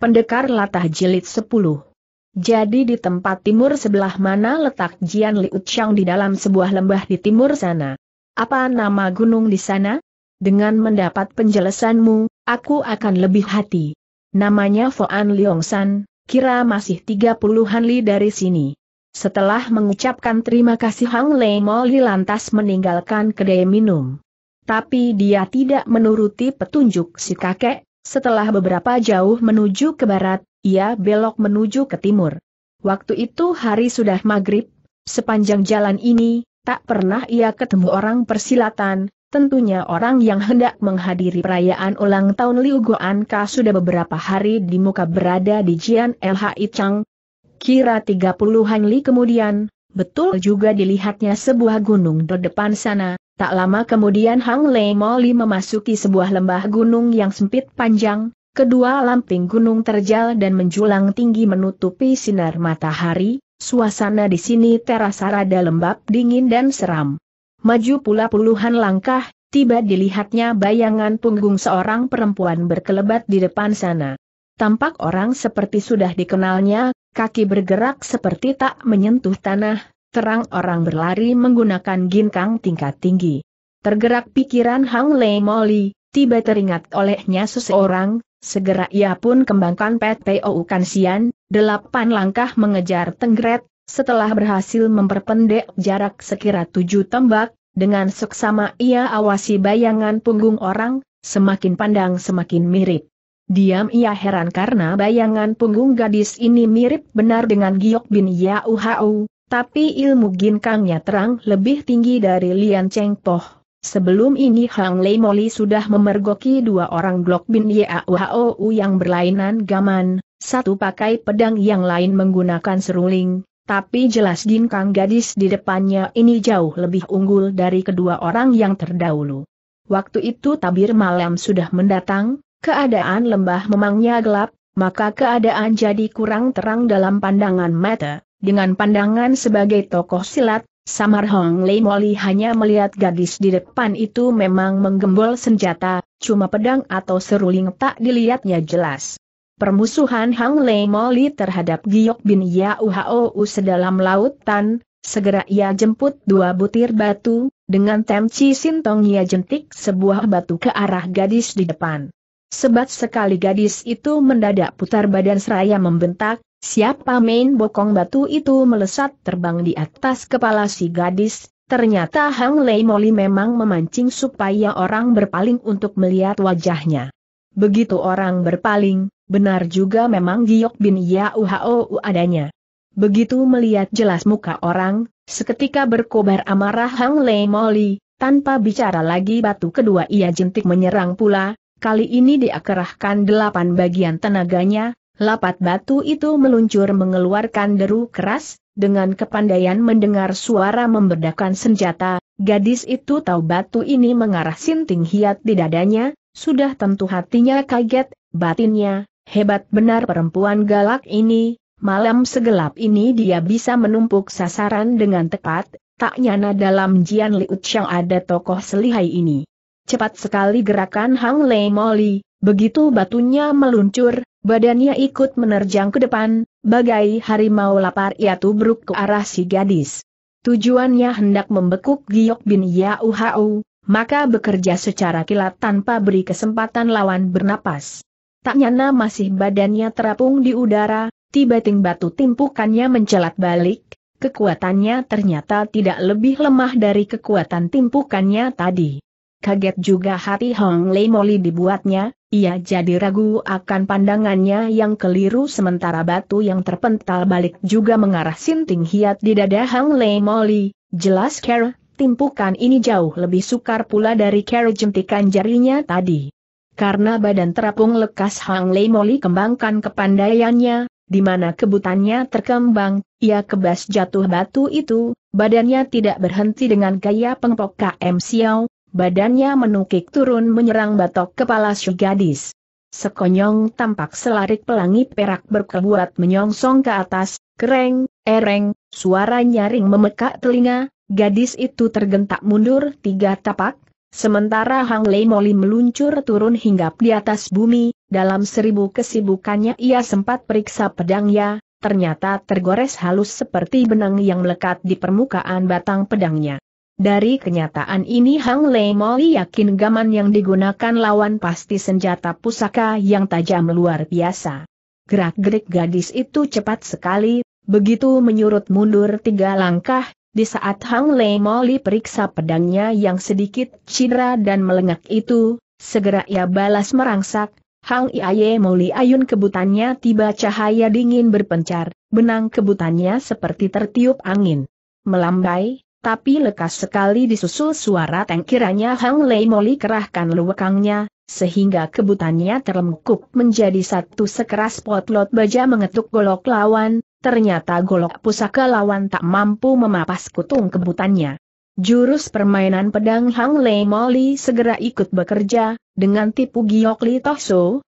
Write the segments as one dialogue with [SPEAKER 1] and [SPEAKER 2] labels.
[SPEAKER 1] Pendekar Latah Jilid 10 Jadi di tempat timur sebelah mana letak Jian Liu di dalam sebuah lembah di timur sana. Apa nama gunung di sana? Dengan mendapat penjelasanmu, aku akan lebih hati. Namanya Foan Liongsan, kira masih tiga puluhan li dari sini. Setelah mengucapkan terima kasih Hang Lei Moli lantas meninggalkan kedai minum. Tapi dia tidak menuruti petunjuk si kakek, setelah beberapa jauh menuju ke barat, ia belok menuju ke timur. Waktu itu hari sudah maghrib, sepanjang jalan ini, tak pernah ia ketemu orang persilatan, tentunya orang yang hendak menghadiri perayaan ulang tahun Liu Ka sudah beberapa hari di muka berada di Jian LHI Chang. Kira 30-an li kemudian, betul juga dilihatnya sebuah gunung di depan sana, Tak lama kemudian Hang Lei Moli memasuki sebuah lembah gunung yang sempit panjang, kedua lamping gunung terjal dan menjulang tinggi menutupi sinar matahari, suasana di sini terasa rada lembab dingin dan seram. Maju pula puluhan langkah, tiba dilihatnya bayangan punggung seorang perempuan berkelebat di depan sana. Tampak orang seperti sudah dikenalnya, kaki bergerak seperti tak menyentuh tanah, terang orang berlari menggunakan ginkang tingkat tinggi. Tergerak pikiran Hang Lei Moli, tiba teringat olehnya seseorang, segera ia pun kembangkan Ukan Sian, delapan langkah mengejar tenggret, setelah berhasil memperpendek jarak sekira tujuh tembak, dengan seksama ia awasi bayangan punggung orang, semakin pandang semakin mirip. Diam ia heran karena bayangan punggung gadis ini mirip benar dengan Giok bin Yauhau, tapi ilmu ginkangnya terang lebih tinggi dari Lian Cheng Poh. Sebelum ini Hang Lei Moli sudah memergoki dua orang Glock Bin Yauhou yang berlainan gaman, satu pakai pedang yang lain menggunakan seruling, tapi jelas ginkang gadis di depannya ini jauh lebih unggul dari kedua orang yang terdahulu. Waktu itu tabir malam sudah mendatang, keadaan lembah memangnya gelap, maka keadaan jadi kurang terang dalam pandangan mata. Dengan pandangan sebagai tokoh silat, Samar Hong Lei Moli hanya melihat gadis di depan itu memang menggembol senjata, cuma pedang atau seruling tak dilihatnya jelas. Permusuhan Hang Lei Moli terhadap Giok Bin Yau Hou sedalam lautan, segera ia jemput dua butir batu, dengan temci sintong ia jentik sebuah batu ke arah gadis di depan. Sebat sekali gadis itu mendadak putar badan seraya membentak, Siapa main bokong batu itu melesat terbang di atas kepala si gadis, ternyata Hang Lei Moli memang memancing supaya orang berpaling untuk melihat wajahnya. Begitu orang berpaling, benar juga memang Giok bin Yauhou adanya. Begitu melihat jelas muka orang, seketika berkobar amarah Hang Lei Moli, tanpa bicara lagi batu kedua ia jentik menyerang pula, kali ini dia kerahkan delapan bagian tenaganya, Lapat batu itu meluncur mengeluarkan deru keras, dengan kepandaian mendengar suara membedakan senjata, gadis itu tahu batu ini mengarah sinting hiat di dadanya, sudah tentu hatinya kaget, batinnya, hebat benar perempuan galak ini, malam segelap ini dia bisa menumpuk sasaran dengan tepat, tak nyana dalam Jian liut Chang ada tokoh selihai ini. Cepat sekali gerakan Hang Lei Moli, Begitu batunya meluncur, badannya ikut menerjang ke depan, bagai harimau lapar ia tubruk ke arah si gadis. Tujuannya hendak membekuk Giok bin Yauhau, maka bekerja secara kilat tanpa beri kesempatan lawan bernapas. Tak nyana masih badannya terapung di udara, tiba-tiba batu timpukannya mencelat balik, kekuatannya ternyata tidak lebih lemah dari kekuatan timpukannya tadi. Kaget juga hati Hong Lei Moli dibuatnya, ia jadi ragu akan pandangannya yang keliru sementara batu yang terpental balik juga mengarah sinting hiat di dada Hang Lei Moli, jelas Kera, timpukan ini jauh lebih sukar pula dari Kera jentikan jarinya tadi. Karena badan terapung lekas Hang Lei Moli kembangkan kepandaiannya, di mana kebutannya terkembang, ia kebas jatuh batu itu, badannya tidak berhenti dengan gaya pengpok KM Xiao, Badannya menukik turun menyerang batok kepala si gadis. Sekonyong tampak selarik pelangi perak berkebuat menyongsong ke atas, kereng, ereng, suara nyaring memekak telinga, gadis itu tergentak mundur tiga tapak, sementara Hang Lei Moli meluncur turun hingga di atas bumi, dalam seribu kesibukannya ia sempat periksa pedangnya, ternyata tergores halus seperti benang yang melekat di permukaan batang pedangnya. Dari kenyataan ini Hang Lei Moli yakin gaman yang digunakan lawan pasti senjata pusaka yang tajam luar biasa. Gerak-gerik gadis itu cepat sekali, begitu menyurut mundur tiga langkah, di saat Hang Lei Moli periksa pedangnya yang sedikit cedera dan melengak itu, segera ia balas merangsak, Hang Iaye Moli ayun kebutannya tiba cahaya dingin berpencar, benang kebutannya seperti tertiup angin. Melambai, tapi lekas sekali disusul suara tengkirannya Hang Lei Moli kerahkan luwekangnya, sehingga kebutannya terlengkup menjadi satu sekeras potlot baja mengetuk golok lawan, ternyata golok pusaka lawan tak mampu memapas kutung kebutannya. Jurus permainan pedang Hang Lei Moli segera ikut bekerja, dengan tipu giok Li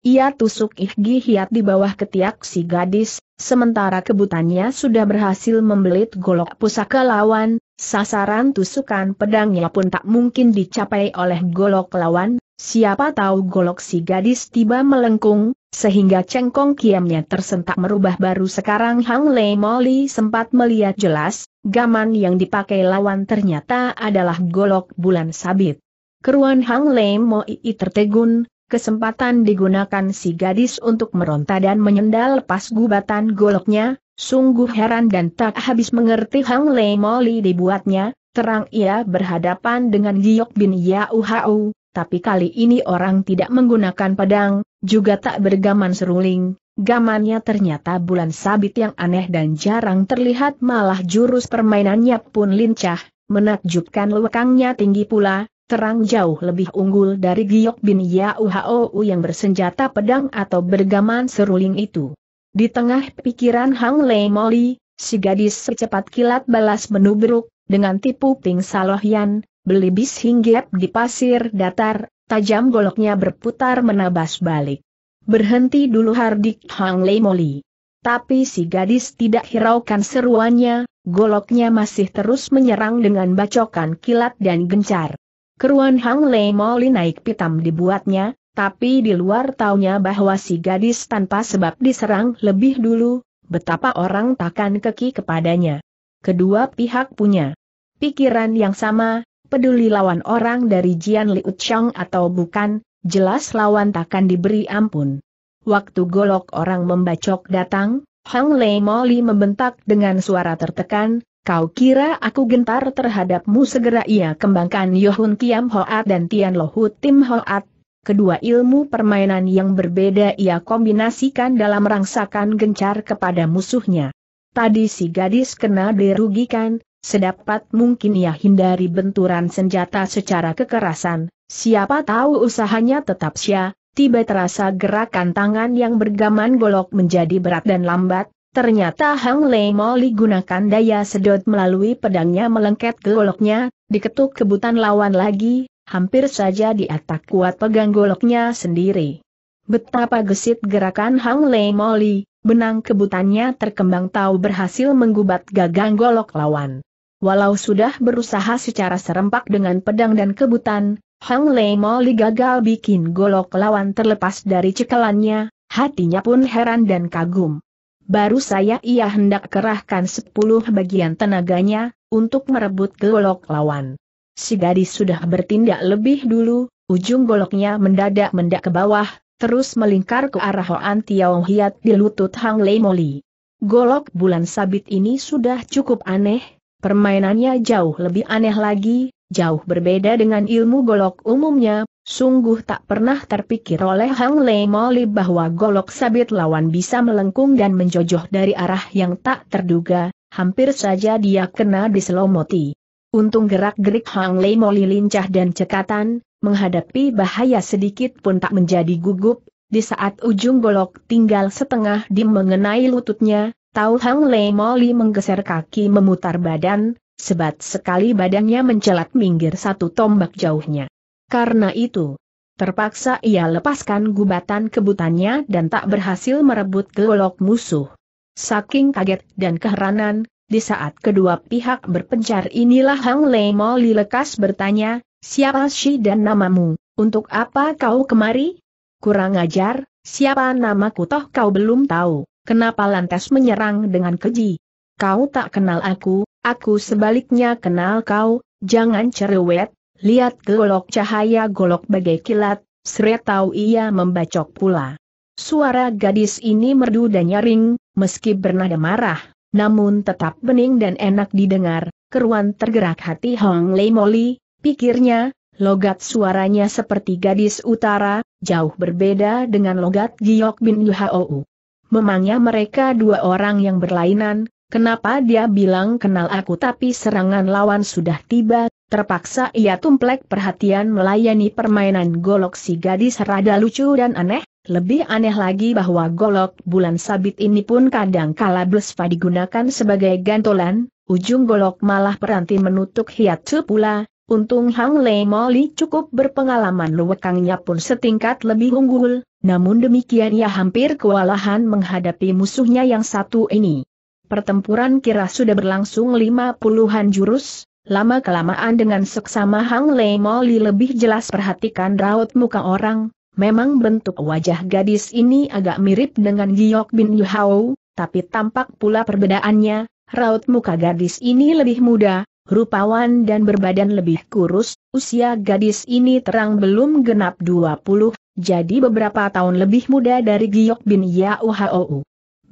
[SPEAKER 1] ia tusuk Ihgi Hiat di bawah ketiak si gadis, sementara kebutannya sudah berhasil membelit golok pusaka lawan, sasaran tusukan pedangnya pun tak mungkin dicapai oleh golok lawan, siapa tahu golok si gadis tiba melengkung, sehingga cengkong kiamnya tersentak merubah baru sekarang Hang Lei Moli sempat melihat jelas, gaman yang dipakai lawan ternyata adalah golok bulan sabit. Keruan Hang Lei Moli tertegun, kesempatan digunakan si gadis untuk meronta dan menyendal pas gubatan goloknya, sungguh heran dan tak habis mengerti Hang Lei Moli dibuatnya, terang ia berhadapan dengan Giyok bin Yauhau, tapi kali ini orang tidak menggunakan pedang, juga tak bergaman seruling, gamannya ternyata bulan sabit yang aneh dan jarang terlihat malah jurus permainannya pun lincah, menakjubkan lekangnya tinggi pula, terang jauh lebih unggul dari Giok bin Yauhou yang bersenjata pedang atau bergaman seruling itu. Di tengah pikiran Hang Lei Moli, si gadis secepat kilat balas menubruk, dengan tipu Ping Salohian, belibis hinggap di pasir datar, tajam goloknya berputar menabas balik. Berhenti dulu Hardik Hang Lei Moli. Tapi si gadis tidak hiraukan seruannya, goloknya masih terus menyerang dengan bacokan kilat dan gencar. Keruan Hang Lei Moli naik pitam dibuatnya, tapi di luar taunya bahwa si gadis tanpa sebab diserang lebih dulu, betapa orang takkan keki kepadanya. Kedua pihak punya pikiran yang sama, peduli lawan orang dari Jian Liu Chang atau bukan, jelas lawan takkan diberi ampun. Waktu golok orang membacok datang, Hang Lei Moli membentak dengan suara tertekan, Kau kira aku gentar terhadapmu segera ia kembangkan Yohun Kiam Hoat dan Tian Hu Tim Hoat. Kedua ilmu permainan yang berbeda ia kombinasikan dalam rangsakan gencar kepada musuhnya. Tadi si gadis kena dirugikan, Sedapat mungkin ia hindari benturan senjata secara kekerasan, siapa tahu usahanya tetap sia, tiba terasa gerakan tangan yang bergaman golok menjadi berat dan lambat, ternyata Hang Lei Moli gunakan daya sedot melalui pedangnya melengket ke goloknya, diketuk kebutan lawan lagi, hampir saja diatak kuat pegang goloknya sendiri. Betapa gesit gerakan Hang Lei Moli, benang kebutannya terkembang tahu berhasil menggubat gagang golok lawan. Walau sudah berusaha secara serempak dengan pedang dan kebutan, Hang Lei Moli gagal bikin golok lawan terlepas dari cekelannya, hatinya pun heran dan kagum. Baru saya ia hendak kerahkan sepuluh bagian tenaganya, untuk merebut golok lawan. Si gadis sudah bertindak lebih dulu, ujung goloknya mendadak-mendak ke bawah, terus melingkar ke arah Hoan Tiao Hiat di lutut Hang Lei Moli. Golok bulan sabit ini sudah cukup aneh, Permainannya jauh lebih aneh lagi, jauh berbeda dengan ilmu golok umumnya, sungguh tak pernah terpikir oleh Hang Lei Moli bahwa golok sabit lawan bisa melengkung dan menjojoh dari arah yang tak terduga, hampir saja dia kena diselomoti. Untung gerak-gerik Hang Lei Moli lincah dan cekatan, menghadapi bahaya sedikit pun tak menjadi gugup, di saat ujung golok tinggal setengah di mengenai lututnya, Tau Hang Lei Moli menggeser kaki memutar badan, sebat sekali badannya mencelat minggir satu tombak jauhnya. Karena itu, terpaksa ia lepaskan gubatan kebutannya dan tak berhasil merebut golok musuh. Saking kaget dan keheranan, di saat kedua pihak berpencar inilah Hang Lei Moli lekas bertanya, siapa si dan namamu, untuk apa kau kemari? Kurang ajar, siapa namaku toh kau belum tahu. Kenapa lantas menyerang dengan keji? Kau tak kenal aku, aku sebaliknya kenal kau, jangan cerewet, lihat golok cahaya golok bagai kilat, seret tahu ia membacok pula. Suara gadis ini merdu dan nyaring, meski bernada marah, namun tetap bening dan enak didengar, keruan tergerak hati Hong Lei Moli, pikirnya, logat suaranya seperti gadis utara, jauh berbeda dengan logat Giok Bin Yuhaou memangnya mereka dua orang yang berlainan, kenapa dia bilang kenal aku tapi serangan lawan sudah tiba, terpaksa ia tumplek perhatian melayani permainan golok si gadis rada lucu dan aneh, lebih aneh lagi bahwa golok bulan sabit ini pun kadang kala blespa digunakan sebagai gantolan, ujung golok malah peranti menutup hiatu pula, Untung Hang Lei Moli cukup berpengalaman luwekangnya pun setingkat lebih unggul, namun demikian ia hampir kewalahan menghadapi musuhnya yang satu ini. Pertempuran kira sudah berlangsung lima puluhan jurus, lama-kelamaan dengan seksama Hang Lei Moli lebih jelas perhatikan raut muka orang, memang bentuk wajah gadis ini agak mirip dengan Giok Bin Yuhao, tapi tampak pula perbedaannya, raut muka gadis ini lebih muda, rupawan dan berbadan lebih kurus, usia gadis ini terang belum genap 20, jadi beberapa tahun lebih muda dari Giok bin Yauhou.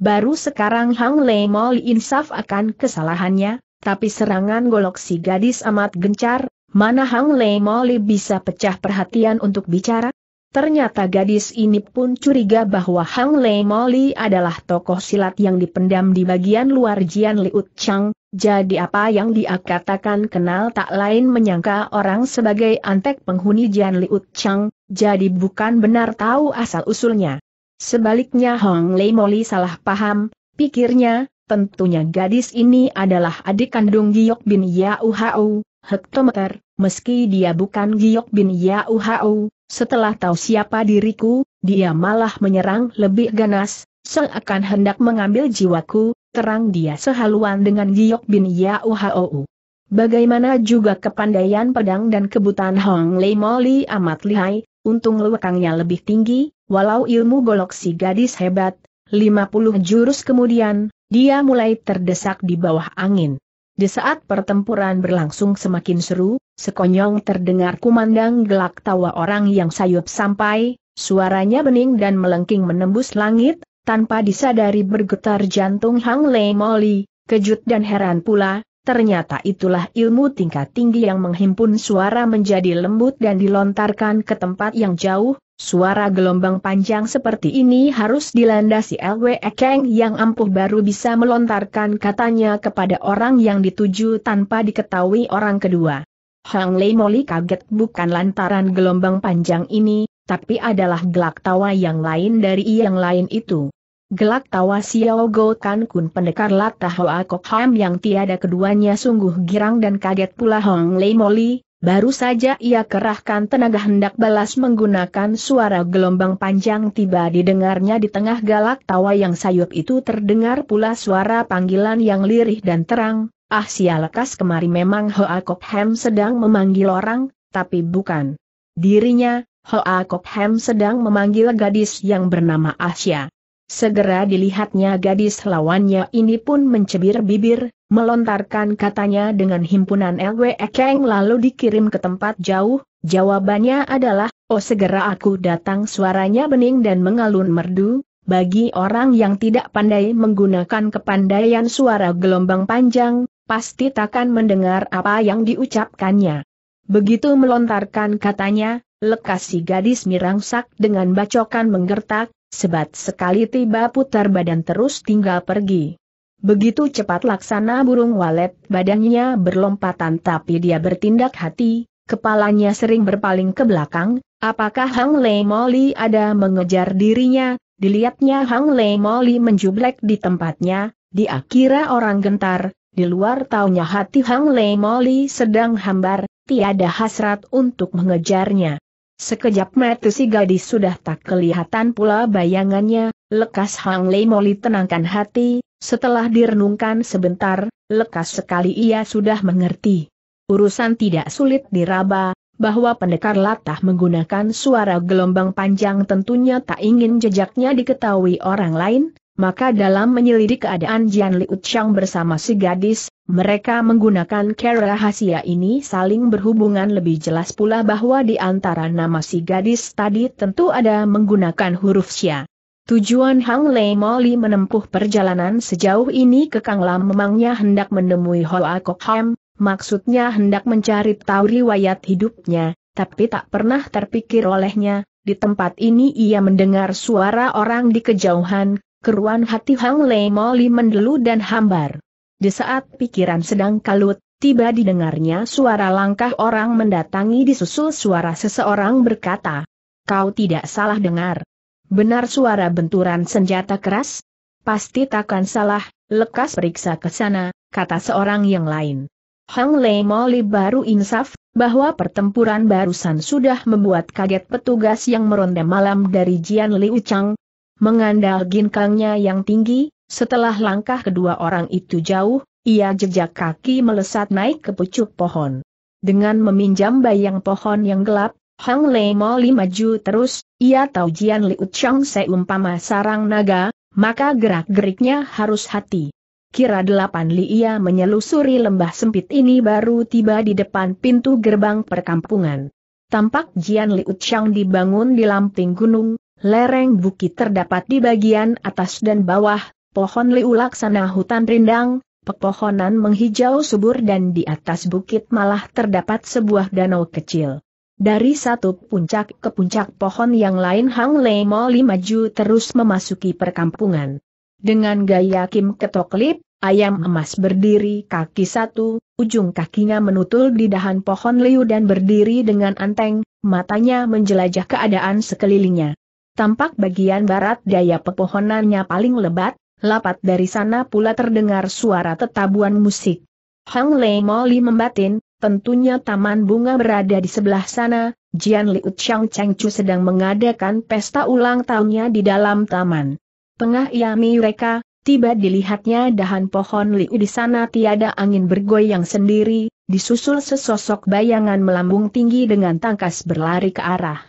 [SPEAKER 1] Baru sekarang Hang Lei Mol insaf akan kesalahannya, tapi serangan golok si gadis amat gencar, mana Hang Lei Moli bisa pecah perhatian untuk bicara? Ternyata gadis ini pun curiga bahwa Hang Lei Moli adalah tokoh silat yang dipendam di bagian luar Jian Liut Chang, jadi apa yang dia katakan kenal tak lain menyangka orang sebagai antek penghuni Jian Liut Chang, jadi bukan benar tahu asal-usulnya. Sebaliknya Hong Lei Moli salah paham, pikirnya, tentunya gadis ini adalah adik kandung Giok bin Yau Hau, hektometer, meski dia bukan Giok bin Yau Hau, setelah tahu siapa diriku, dia malah menyerang lebih ganas, seakan hendak mengambil jiwaku, terang dia sehaluan dengan Giok Bin Yao Hou. Bagaimana juga kepandaian pedang dan kebutaan Hong Lei Moli amat lihai, untung lewakangnya lebih tinggi, walau ilmu golok si gadis hebat, 50 jurus kemudian, dia mulai terdesak di bawah angin. Di saat pertempuran berlangsung semakin seru, sekonyong terdengar kumandang gelak tawa orang yang sayup sampai, Suaranya bening dan melengking menembus langit, tanpa disadari bergetar jantung Hang Lei Moli, kejut dan heran pula, ternyata itulah ilmu tingkat tinggi yang menghimpun suara menjadi lembut dan dilontarkan ke tempat yang jauh, suara gelombang panjang seperti ini harus dilandasi LW Ekeng yang ampuh baru bisa melontarkan katanya kepada orang yang dituju tanpa diketahui orang kedua. Hang Lei Moli kaget bukan lantaran gelombang panjang ini, tapi adalah gelak tawa yang lain dari yang lain itu. Gelak tawa Xiao Go Kan Kun pendekar Lata Hoa Kok Ham yang tiada keduanya sungguh girang dan kaget pula Hong Lei Moli, Baru saja ia kerahkan tenaga hendak balas menggunakan suara gelombang panjang tiba didengarnya di tengah galak tawa yang sayup itu terdengar pula suara panggilan yang lirih dan terang, ah lekas kemari memang Hoa Kok Ham sedang memanggil orang, tapi bukan dirinya, Hoa Hem sedang memanggil gadis yang bernama Asia. Segera dilihatnya gadis lawannya ini pun mencebir bibir, melontarkan katanya dengan himpunan LW Ekeng lalu dikirim ke tempat jauh, jawabannya adalah, oh segera aku datang suaranya bening dan mengalun merdu, bagi orang yang tidak pandai menggunakan kepandaian suara gelombang panjang, pasti takkan mendengar apa yang diucapkannya. Begitu melontarkan katanya, Lekas si gadis mirangsak dengan bacokan menggertak, sebat sekali tiba putar badan terus tinggal pergi. Begitu cepat laksana burung walet, badannya berlompatan tapi dia bertindak hati, kepalanya sering berpaling ke belakang, apakah Hang Lei Moli ada mengejar dirinya, dilihatnya Hang Lei Moli menjublek di tempatnya, diakira orang gentar, di luar taunya hati Hang Lei Moli sedang hambar, tiada hasrat untuk mengejarnya. Sekejap mata si gadis sudah tak kelihatan pula bayangannya, lekas Hang Lei Moli tenangkan hati, setelah direnungkan sebentar, lekas sekali ia sudah mengerti. Urusan tidak sulit diraba, bahwa pendekar latah menggunakan suara gelombang panjang tentunya tak ingin jejaknya diketahui orang lain, maka dalam menyelidik keadaan Jian Liu Chang bersama si gadis, mereka menggunakan cara rahasia ini saling berhubungan lebih jelas pula bahwa di antara nama si gadis tadi tentu ada menggunakan huruf Xia. Tujuan Hang Lei Moli menempuh perjalanan sejauh ini ke Kang Lam memangnya hendak menemui Hoa Kok Ham, maksudnya hendak mencari tahu riwayat hidupnya, tapi tak pernah terpikir olehnya, di tempat ini ia mendengar suara orang di kejauhan, keruan hati Hang Lei Moli mendelu dan hambar. Di saat pikiran sedang kalut, tiba didengarnya suara langkah orang mendatangi disusul suara seseorang berkata, Kau tidak salah dengar. Benar suara benturan senjata keras? Pasti takkan salah, lekas periksa ke sana, kata seorang yang lain. Hang Lei Moli baru insaf, bahwa pertempuran barusan sudah membuat kaget petugas yang meronda malam dari Jian Liu Chang, Mengandal ginkangnya yang tinggi, setelah langkah kedua orang itu jauh, ia jejak kaki melesat naik ke pucuk pohon. Dengan meminjam bayang pohon yang gelap, Hang Lei Moli maju terus, ia tahu Jian Liu Chang seumpama sarang naga, maka gerak-geriknya harus hati. Kira delapan li ia menyelusuri lembah sempit ini baru tiba di depan pintu gerbang perkampungan. Tampak Jian Liu Chang dibangun di lamping gunung, Lereng bukit terdapat di bagian atas dan bawah, pohon liu laksana hutan rindang, pepohonan menghijau subur dan di atas bukit malah terdapat sebuah danau kecil. Dari satu puncak ke puncak pohon yang lain Hang Lei Li maju terus memasuki perkampungan. Dengan gaya Kim Ketoklip, ayam emas berdiri kaki satu, ujung kakinya menutul di dahan pohon liu dan berdiri dengan anteng, matanya menjelajah keadaan sekelilingnya. Tampak bagian barat daya pepohonannya paling lebat, lapat dari sana pula terdengar suara tetabuan musik. Hang Lei Moli membatin, tentunya taman bunga berada di sebelah sana, Jian Liu Chang Chu sedang mengadakan pesta ulang tahunnya di dalam taman. Pengah iami mereka, Tiba dilihatnya dahan pohon liu di sana tiada angin bergoyang sendiri, disusul sesosok bayangan melambung tinggi dengan tangkas berlari ke arah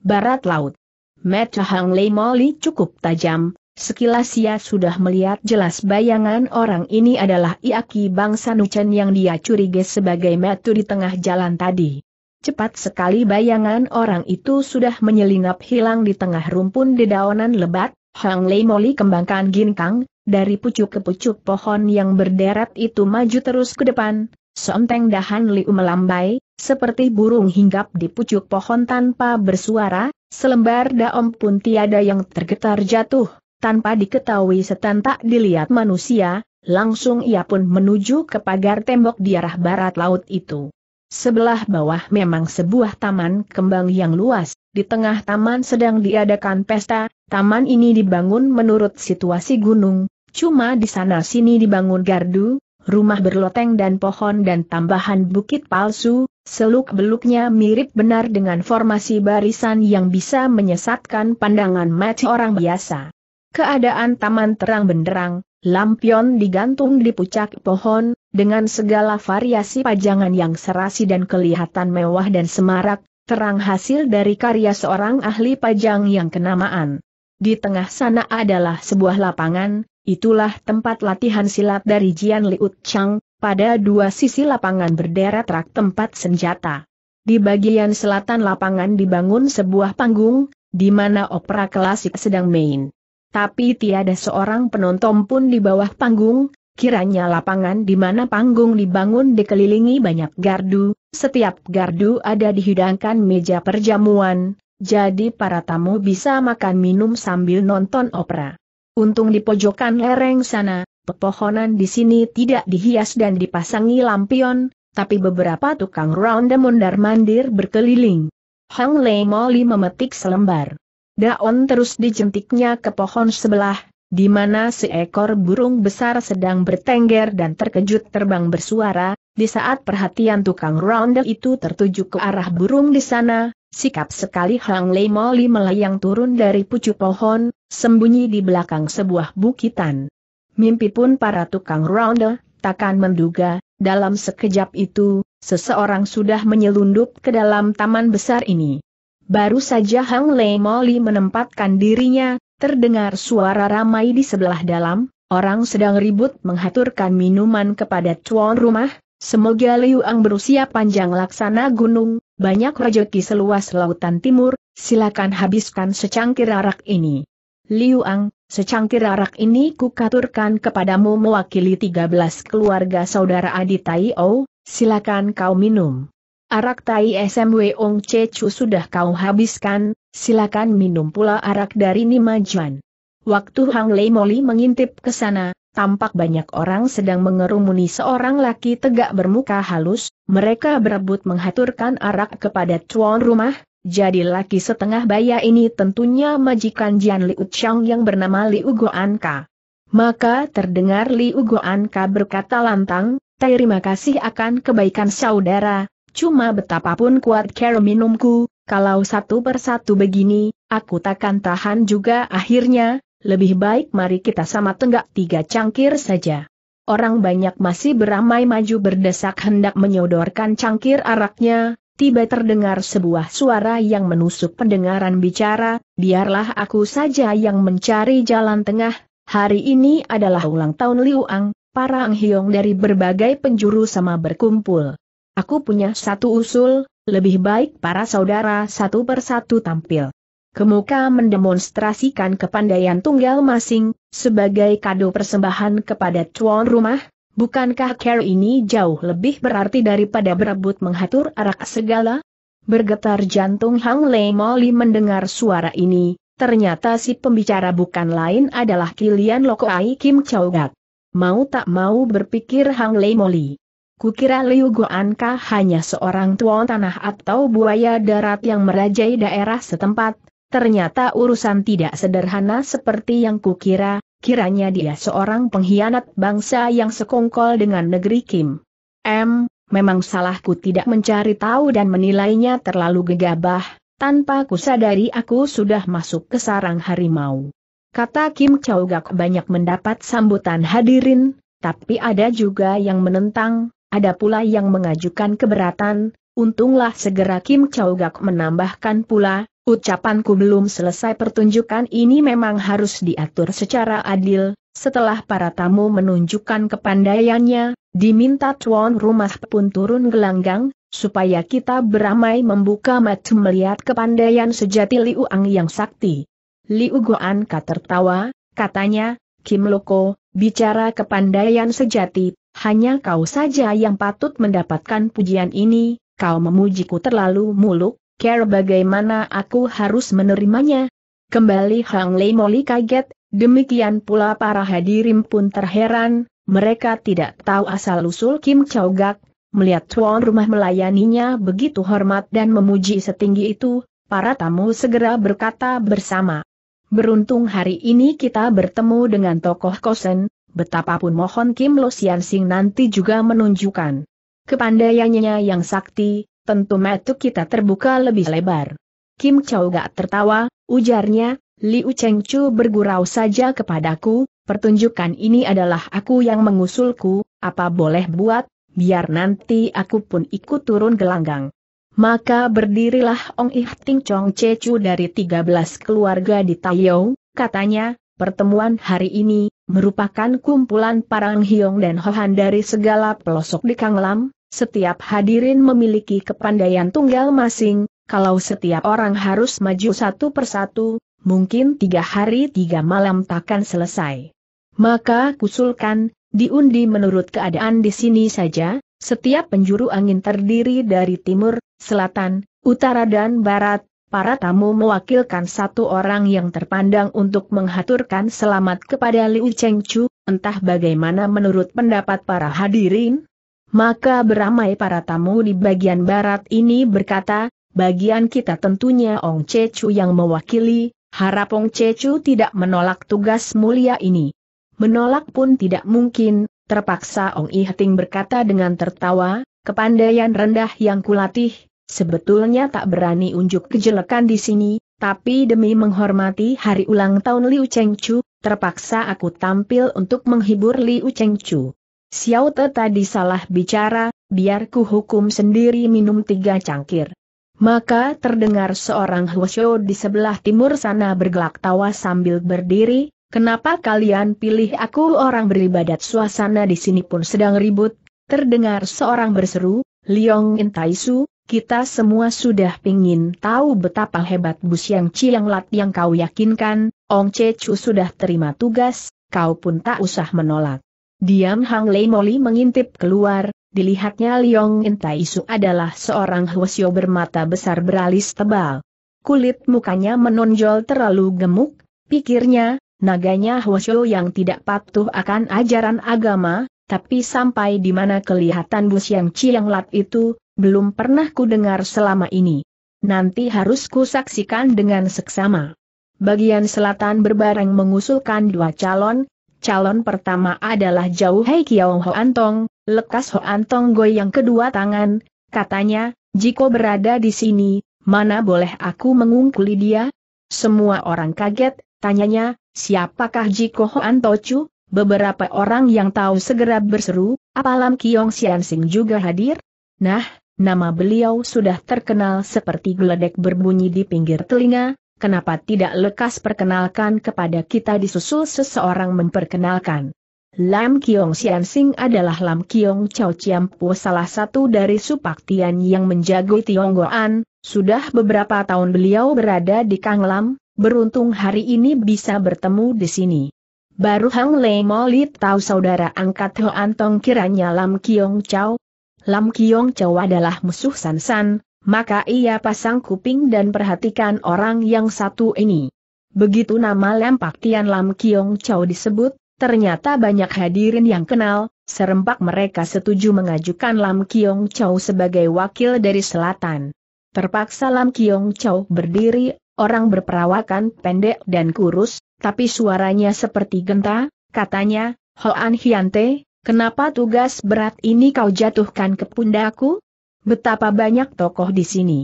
[SPEAKER 1] barat laut. Mata Hang Lei Moli cukup tajam, sekilas ia sudah melihat jelas bayangan orang ini adalah Iaki bangsa Nuchen yang dia curiga sebagai metu di tengah jalan tadi. Cepat sekali bayangan orang itu sudah menyelinap hilang di tengah rumpun dedaunan lebat, Hang Lei Moli kembangkan ginkang, dari pucuk ke pucuk pohon yang berderet itu maju terus ke depan, sonteng dahan Liu melambai, seperti burung hinggap di pucuk pohon tanpa bersuara, selembar daun pun tiada yang tergetar jatuh, tanpa diketahui setan tak dilihat manusia, langsung ia pun menuju ke pagar tembok di arah barat laut itu. Sebelah bawah memang sebuah taman kembang yang luas, di tengah taman sedang diadakan pesta, taman ini dibangun menurut situasi gunung, cuma di sana sini dibangun gardu, rumah berloteng dan pohon dan tambahan bukit palsu, seluk-beluknya mirip benar dengan formasi barisan yang bisa menyesatkan pandangan mata orang biasa. Keadaan taman terang benderang, lampion digantung di puncak pohon, dengan segala variasi pajangan yang serasi dan kelihatan mewah dan semarak, terang hasil dari karya seorang ahli pajang yang kenamaan. Di tengah sana adalah sebuah lapangan, Itulah tempat latihan silat dari Jian Liut Chang, pada dua sisi lapangan berderet rak tempat senjata. Di bagian selatan lapangan dibangun sebuah panggung, di mana opera klasik sedang main. Tapi tiada seorang penonton pun di bawah panggung, kiranya lapangan di mana panggung dibangun dikelilingi banyak gardu, setiap gardu ada dihidangkan meja perjamuan, jadi para tamu bisa makan minum sambil nonton opera. Untung di pojokan lereng sana, pepohonan di sini tidak dihias dan dipasangi lampion, tapi beberapa tukang ronde mondar-mandir berkeliling. Hang Lei Moli memetik selembar. Daun terus dijentiknya ke pohon sebelah, di mana seekor burung besar sedang bertengger dan terkejut terbang bersuara, di saat perhatian tukang ronde itu tertuju ke arah burung di sana, Sikap sekali Hang Lei Moli melayang turun dari pucuk pohon, sembunyi di belakang sebuah bukitan. Mimpi pun para tukang ronde, takkan menduga, dalam sekejap itu, seseorang sudah menyelundup ke dalam taman besar ini. Baru saja Hang Lei Moli menempatkan dirinya, terdengar suara ramai di sebelah dalam, orang sedang ribut menghaturkan minuman kepada tuan rumah, Semoga Liu Ang berusia panjang laksana gunung, banyak rejeki seluas lautan timur, silakan habiskan secangkir arak ini. Liu Ang. secangkir arak ini kukaturkan kepadamu mewakili 13 keluarga saudara Adi Taiyo, silakan kau minum. Arak Tai SMW Ong Cecu sudah kau habiskan, silakan minum pula arak dari Nimajuan. Waktu Hang Lei Moli mengintip ke sana, tampak banyak orang sedang mengerumuni seorang laki tegak bermuka halus, mereka berebut menghaturkan arak kepada tuan rumah, jadi laki setengah baya ini tentunya majikan Jian Liu Chang yang bernama Liu Goan Ka. Maka terdengar Liu Goan Ka berkata lantang, terima kasih akan kebaikan saudara, cuma betapapun kuat kera minumku, kalau satu persatu begini, aku takkan tahan juga akhirnya, lebih baik mari kita sama tenggak tiga cangkir saja. Orang banyak masih beramai maju berdesak hendak menyodorkan cangkir araknya, tiba terdengar sebuah suara yang menusuk pendengaran bicara, biarlah aku saja yang mencari jalan tengah, hari ini adalah ulang tahun Liu Ang, para Ang dari berbagai penjuru sama berkumpul. Aku punya satu usul, lebih baik para saudara satu persatu tampil. Kemuka mendemonstrasikan kepandaian tunggal masing, sebagai kado persembahan kepada tuan rumah, bukankah care ini jauh lebih berarti daripada berebut menghatur arak segala? Bergetar jantung Hang Lei Moli mendengar suara ini, ternyata si pembicara bukan lain adalah Kilian Lokoai Kim Chowgat. Mau tak mau berpikir Hang Lei Moli. Kukira Liu Guanka hanya seorang tuan tanah atau buaya darat yang merajai daerah setempat, Ternyata urusan tidak sederhana seperti yang kukira, kiranya dia seorang pengkhianat bangsa yang sekongkol dengan negeri Kim. M, memang salahku tidak mencari tahu dan menilainya terlalu gegabah, tanpa kusadari aku sudah masuk ke sarang harimau. Kata Kim Chow Gak banyak mendapat sambutan hadirin, tapi ada juga yang menentang, ada pula yang mengajukan keberatan, Untunglah segera Kim Chow Gak menambahkan pula, ucapanku belum selesai pertunjukan ini memang harus diatur secara adil, setelah para tamu menunjukkan kepandaiannya, diminta tuan rumah pun turun gelanggang, supaya kita beramai membuka mata melihat kepandaian sejati Liu Ang yang sakti. Liu Guan tertawa, katanya, Kim Loko, bicara kepandaian sejati, hanya kau saja yang patut mendapatkan pujian ini, kau memujiku terlalu muluk, care bagaimana aku harus menerimanya? Kembali Hang Lei Moli kaget, demikian pula para hadirin pun terheran, mereka tidak tahu asal-usul Kim Chow Gak, melihat tuan rumah melayaninya begitu hormat dan memuji setinggi itu, para tamu segera berkata bersama. Beruntung hari ini kita bertemu dengan tokoh Kosen, betapapun mohon Kim Lo Sian Sing nanti juga menunjukkan Kepandaiannya yang sakti, tentu metu kita terbuka lebih lebar. Kim Chow gak tertawa, ujarnya, Liu Cheng Chu bergurau saja kepadaku, pertunjukan ini adalah aku yang mengusulku, apa boleh buat, biar nanti aku pun ikut turun gelanggang. Maka berdirilah Ong Ih Ting Chong Chechu dari 13 keluarga di Taiyou, katanya, pertemuan hari ini, merupakan kumpulan parang Hyong dan hohan dari segala pelosok di Kanglam, setiap hadirin memiliki kepandaian tunggal masing, kalau setiap orang harus maju satu persatu, mungkin tiga hari tiga malam takkan selesai. Maka kusulkan, diundi menurut keadaan di sini saja, setiap penjuru angin terdiri dari timur, selatan, utara dan barat, para tamu mewakilkan satu orang yang terpandang untuk menghaturkan selamat kepada Liu Chengchu, entah bagaimana menurut pendapat para hadirin? Maka beramai para tamu di bagian barat ini berkata, bagian kita tentunya Ong Cecu yang mewakili, harap Ong tidak menolak tugas mulia ini. Menolak pun tidak mungkin, terpaksa Ong Ihting berkata dengan tertawa, kepandaian rendah yang kulatih, Sebetulnya tak berani unjuk kejelekan di sini, tapi demi menghormati hari ulang tahun Liu Chengchu, terpaksa aku tampil untuk menghibur Liu Chengchu. Xiao Te tadi salah bicara, biar ku hukum sendiri minum tiga cangkir. Maka terdengar seorang Huo di sebelah timur sana bergelak tawa sambil berdiri, kenapa kalian pilih aku orang beribadat suasana di sini pun sedang ribut, terdengar seorang berseru, Liong Intaisu, kita semua sudah pingin tahu betapa hebat bus yang ciang Lat yang kau yakinkan, Ong Che Chu sudah terima tugas, kau pun tak usah menolak. Diam Hang Lei Moli mengintip keluar, dilihatnya Liong In Tai Su adalah seorang hwasyo bermata besar beralis tebal. Kulit mukanya menonjol terlalu gemuk, pikirnya, naganya hwasyo yang tidak patuh akan ajaran agama, tapi sampai di mana kelihatan bus yang ciang Lat itu, belum pernah ku dengar selama ini. Nanti harus ku saksikan dengan seksama. Bagian selatan berbareng mengusulkan dua calon, calon pertama adalah Jauh Hei Kiao Antong, lekas Hoantong goyang kedua tangan, katanya, Jiko berada di sini, mana boleh aku mengungkuli dia? Semua orang kaget, tanyanya, siapakah Jiko Ho Antochu? Beberapa orang yang tahu segera berseru, apalam Kiong Sian Sing juga hadir? Nah, Nama beliau sudah terkenal seperti geledek berbunyi di pinggir telinga, kenapa tidak lekas perkenalkan kepada kita disusul seseorang memperkenalkan. Lam Kiong Sian Sing adalah Lam Kiong Chao Chiam Po salah satu dari Supaktian yang menjaga Tionggoan, sudah beberapa tahun beliau berada di Kang Lam, beruntung hari ini bisa bertemu di sini. Baru Hang Lei Molit tahu saudara angkat Hoan Tong kiranya Lam Kiong Chao, Lam Kiong Chow adalah musuh San San, maka ia pasang kuping dan perhatikan orang yang satu ini. Begitu nama Lempak Tian Lam Kiong Chow disebut, ternyata banyak hadirin yang kenal, serempak mereka setuju mengajukan Lam Kiong Chow sebagai wakil dari selatan. Terpaksa Lam Kiong Chow berdiri, orang berperawakan pendek dan kurus, tapi suaranya seperti genta, katanya, Hoan Hiante, Kenapa tugas berat ini kau jatuhkan ke pundaku? Betapa banyak tokoh di sini.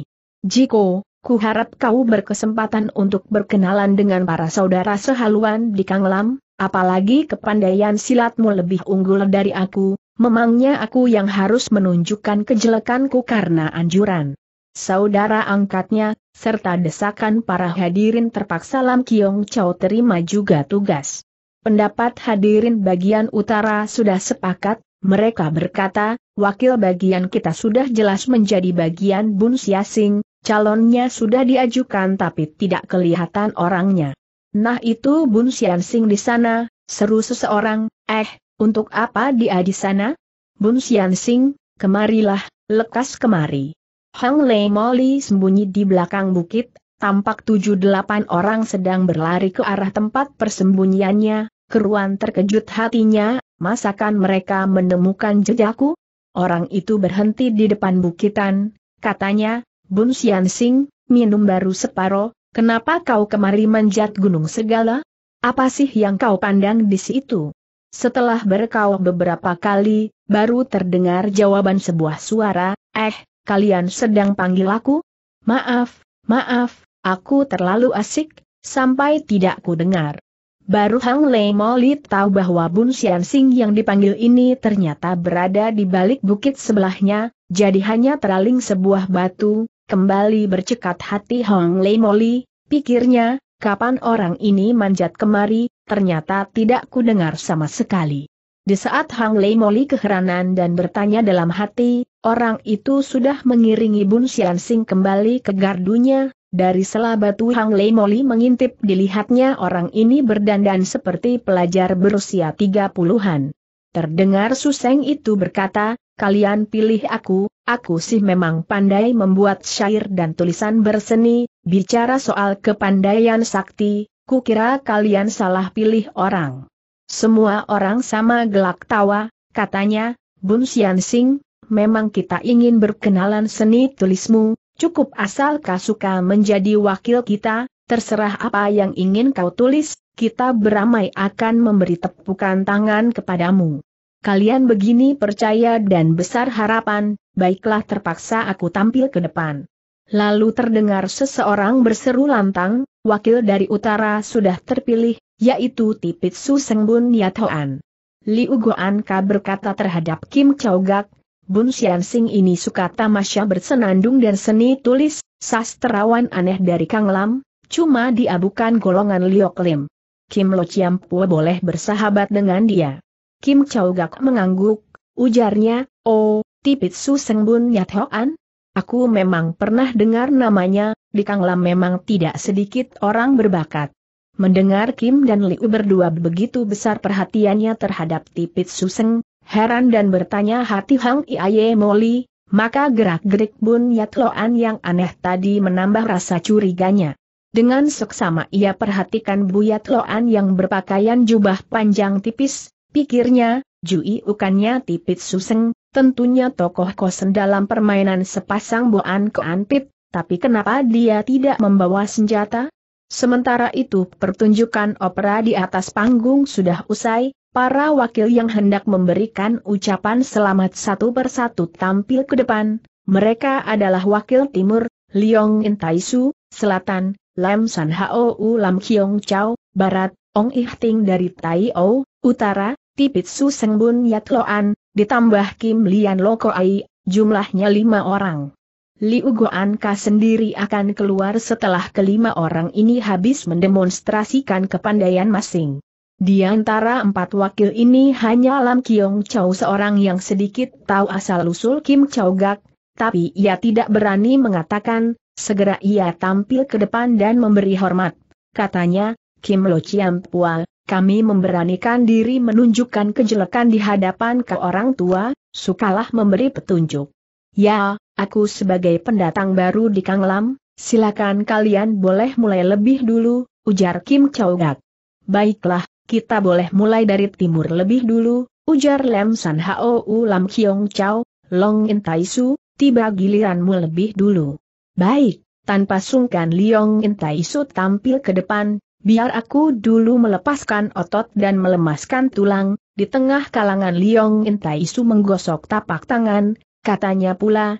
[SPEAKER 1] Jiko, ku kau berkesempatan untuk berkenalan dengan para saudara sehaluan di Kanglam, apalagi kepandaian silatmu lebih unggul dari aku, memangnya aku yang harus menunjukkan kejelekanku karena anjuran. Saudara angkatnya, serta desakan para hadirin terpaksa Lam Kiong Chow terima juga tugas pendapat hadirin bagian utara sudah sepakat, mereka berkata, wakil bagian kita sudah jelas menjadi bagian Bun Siasing, calonnya sudah diajukan tapi tidak kelihatan orangnya. Nah itu Bun Siasing di sana, seru seseorang, eh, untuk apa dia di sana? Bun Siasing, kemarilah, lekas kemari. Hang Lei Moli sembunyi di belakang bukit, tampak tujuh delapan orang sedang berlari ke arah tempat persembunyiannya, keruan terkejut hatinya, masakan mereka menemukan jejakku? Orang itu berhenti di depan bukitan, katanya, Bun Sian Sing, minum baru separo, kenapa kau kemari menjat gunung segala? Apa sih yang kau pandang di situ? Setelah berkau beberapa kali, baru terdengar jawaban sebuah suara, eh, kalian sedang panggil aku? Maaf, maaf, Aku terlalu asik, sampai tidak ku dengar. Baru Hang Lei Moli tahu bahwa Bun Xian Sing yang dipanggil ini ternyata berada di balik bukit sebelahnya, jadi hanya teraling sebuah batu, kembali bercekat hati Hang Lei Moli, pikirnya, kapan orang ini manjat kemari, ternyata tidak ku dengar sama sekali. Di saat Hang Lei Moli keheranan dan bertanya dalam hati, orang itu sudah mengiringi Bun Xian Sing kembali ke gardunya, dari sela batu Hang Lei Moli mengintip dilihatnya orang ini berdandan seperti pelajar berusia tiga puluhan. Terdengar Suseng itu berkata, kalian pilih aku, aku sih memang pandai membuat syair dan tulisan berseni, bicara soal kepandaian sakti, kukira kalian salah pilih orang. Semua orang sama gelak tawa, katanya, Bun Xian Sing, memang kita ingin berkenalan seni tulismu, Cukup asal kau suka menjadi wakil kita, terserah apa yang ingin kau tulis, kita beramai akan memberi tepukan tangan kepadamu. Kalian begini percaya dan besar harapan, baiklah terpaksa aku tampil ke depan. Lalu terdengar seseorang berseru lantang, wakil dari utara sudah terpilih, yaitu Tipit Su Sengbun Yathoan. Liu Goan Ka berkata terhadap Kim Chow Gak, Bun Sing ini suka tamasya bersenandung dan seni tulis, sastrawan aneh dari Kang Lam, cuma diabukan golongan Liok Lim. Kim Lo pua boleh bersahabat dengan dia. Kim Chau Gak mengangguk, ujarnya, oh, tipit Su Seng Bun Yat Hoan? Aku memang pernah dengar namanya, di Kang Lam memang tidak sedikit orang berbakat. Mendengar Kim dan Liu berdua begitu besar perhatiannya terhadap Tipit Suseng, Heran dan bertanya hati Hang Iaye Moli, maka gerak-gerik Bun Yatloan yang aneh tadi menambah rasa curiganya. Dengan seksama ia perhatikan Buyat Loan yang berpakaian jubah panjang tipis, pikirnya, Jui ukannya tipit suseng, tentunya tokoh kosen dalam permainan sepasang boan keanpit, tapi kenapa dia tidak membawa senjata? Sementara itu pertunjukan opera di atas panggung sudah usai, Para wakil yang hendak memberikan ucapan selamat satu persatu tampil ke depan, mereka adalah wakil timur, Liong In Taisu, selatan, Lam San Hao U Lam Kiong Chow, barat, Ong Ih Ting dari Tai O, utara, Tipit Su Seng Bun Yat Loan, ditambah Kim Lian Loko Ai, jumlahnya lima orang. Liu Goan Ka sendiri akan keluar setelah kelima orang ini habis mendemonstrasikan kepandaian masing. Di antara empat wakil ini hanya Lam Kiong Chow seorang yang sedikit tahu asal-usul Kim Chow Gak, tapi ia tidak berani mengatakan, segera ia tampil ke depan dan memberi hormat. Katanya, Kim Lo Chiam Pua, kami memberanikan diri menunjukkan kejelekan di hadapan ke orang tua, sukalah memberi petunjuk. Ya, aku sebagai pendatang baru di Kang Lam, silakan kalian boleh mulai lebih dulu, ujar Kim Chow Gak. Baiklah, kita boleh mulai dari timur lebih dulu, ujar Lem San U Lam Kiong Chau, Long In Tai Su, tiba giliranmu lebih dulu. Baik, tanpa sungkan Liong In Tai Su tampil ke depan, biar aku dulu melepaskan otot dan melemaskan tulang, di tengah kalangan Liong In Tai Su menggosok tapak tangan, katanya pula,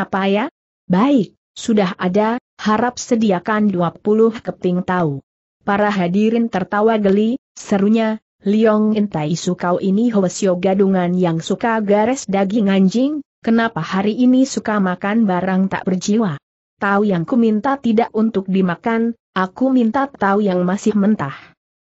[SPEAKER 1] apa ya? Baik, sudah ada, harap sediakan 20 keping tahu. Para hadirin tertawa geli, serunya, Liong Intai Sukau ini Hwasyo gadungan yang suka garis daging anjing, kenapa hari ini suka makan barang tak berjiwa? Tahu yang ku minta tidak untuk dimakan, aku minta tahu yang masih mentah.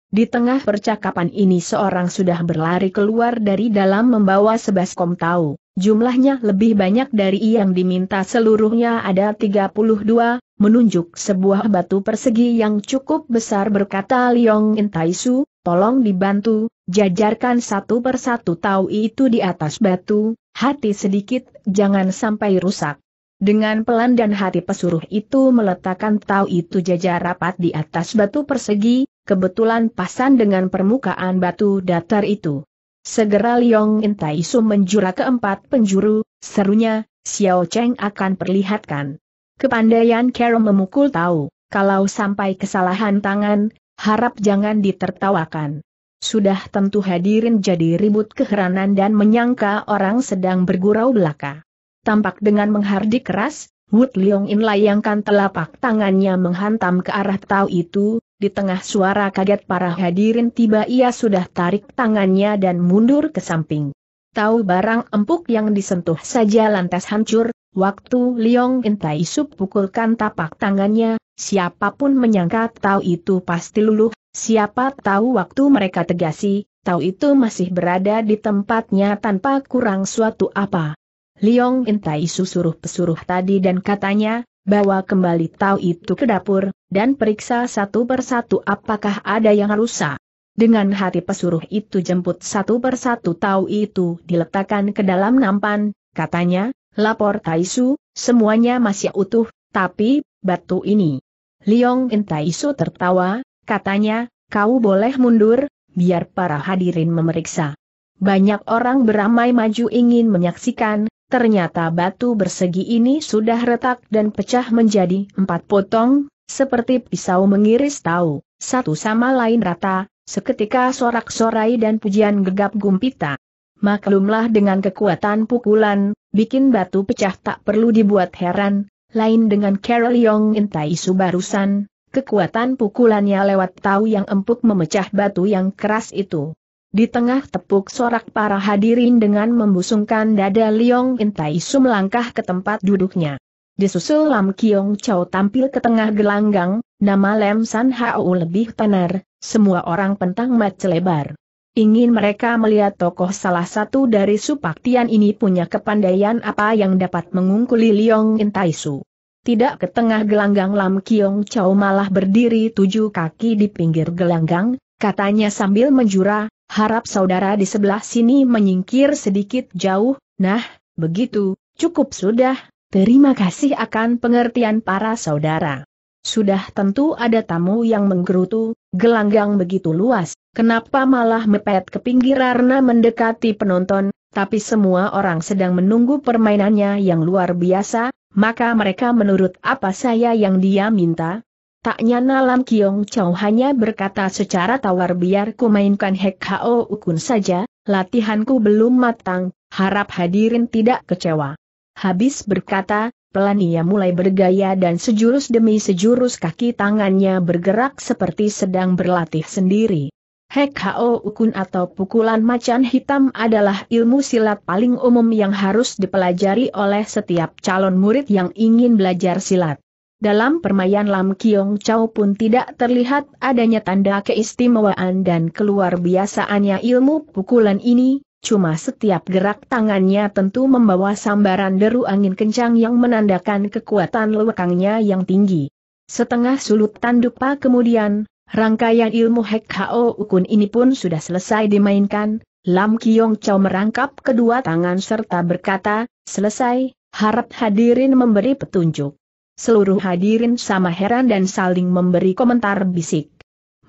[SPEAKER 1] Di tengah percakapan ini seorang sudah berlari keluar dari dalam membawa sebaskom tahu. Jumlahnya lebih banyak dari yang diminta seluruhnya ada 32, menunjuk sebuah batu persegi yang cukup besar berkata Liong Intaisu, tolong dibantu, jajarkan satu persatu tahu itu di atas batu, hati sedikit, jangan sampai rusak. Dengan pelan dan hati pesuruh itu meletakkan tahu itu jajar rapat di atas batu persegi, kebetulan pasan dengan permukaan batu datar itu. Segera Liong Su menjura ke empat penjuru, serunya, Xiao Cheng akan perlihatkan. Kepandaian Carol memukul tahu, kalau sampai kesalahan tangan, harap jangan ditertawakan. Sudah tentu hadirin jadi ribut keheranan dan menyangka orang sedang bergurau belaka. Tampak dengan menghardik keras, Wood Leong In layangkan telapak tangannya menghantam ke arah tahu itu, di tengah suara kaget para hadirin tiba ia sudah tarik tangannya dan mundur ke samping. Tahu barang empuk yang disentuh saja lantas hancur, waktu Liong Intai sub pukulkan tapak tangannya, siapapun menyangka tahu itu pasti luluh, siapa tahu waktu mereka tegasi, tahu itu masih berada di tempatnya tanpa kurang suatu apa. Liong Intai sub suruh pesuruh tadi dan katanya, bawa kembali tahu itu ke dapur, dan periksa satu persatu apakah ada yang rusak. Dengan hati pesuruh itu jemput satu persatu tahu itu diletakkan ke dalam nampan, katanya, lapor Taisu, semuanya masih utuh, tapi, batu ini. Liong In Taisu tertawa, katanya, kau boleh mundur, biar para hadirin memeriksa. Banyak orang beramai maju ingin menyaksikan, ternyata batu bersegi ini sudah retak dan pecah menjadi empat potong, seperti pisau mengiris tahu, satu sama lain rata, seketika sorak-sorai dan pujian gegap gumpita. Maklumlah dengan kekuatan pukulan, bikin batu pecah tak perlu dibuat heran, lain dengan Carol Yong Intai barusan, kekuatan pukulannya lewat tahu yang empuk memecah batu yang keras itu. Di tengah tepuk sorak para hadirin dengan membusungkan dada Liong Intai Su melangkah ke tempat duduknya. Disusul Lam Kiong Chow tampil ke tengah gelanggang, nama Lem San Hau lebih tenar, semua orang pentang mat lebar. Ingin mereka melihat tokoh salah satu dari supaktian ini punya kepandaian apa yang dapat mengungkuli Liong Intaisu. Tidak ke tengah gelanggang Lam Kiong Chow malah berdiri tujuh kaki di pinggir gelanggang, katanya sambil menjura, harap saudara di sebelah sini menyingkir sedikit jauh, nah, begitu, cukup sudah, Terima kasih akan pengertian para saudara. Sudah tentu ada tamu yang menggerutu, gelanggang begitu luas, kenapa malah mepet ke pinggir karena mendekati penonton, tapi semua orang sedang menunggu permainannya yang luar biasa, maka mereka menurut apa saya yang dia minta, Tak nyana Lam Kiong Chow hanya berkata secara tawar biar ku mainkan Hek Hao Ukun saja, latihanku belum matang, harap hadirin tidak kecewa. Habis berkata, pelan ia mulai bergaya dan sejurus demi sejurus kaki tangannya bergerak seperti sedang berlatih sendiri. Hek Hao Ukun atau pukulan macan hitam adalah ilmu silat paling umum yang harus dipelajari oleh setiap calon murid yang ingin belajar silat. Dalam permainan Lam Kiong Chau pun tidak terlihat adanya tanda keistimewaan dan keluar biasaannya ilmu pukulan ini, cuma setiap gerak tangannya tentu membawa sambaran deru angin kencang yang menandakan kekuatan lewakangnya yang tinggi. Setengah sulut tanduk pa kemudian, rangkaian ilmu Hek Hao Ukun ini pun sudah selesai dimainkan, Lam Kiong Chow merangkap kedua tangan serta berkata, selesai, harap hadirin memberi petunjuk. Seluruh hadirin sama heran dan saling memberi komentar bisik.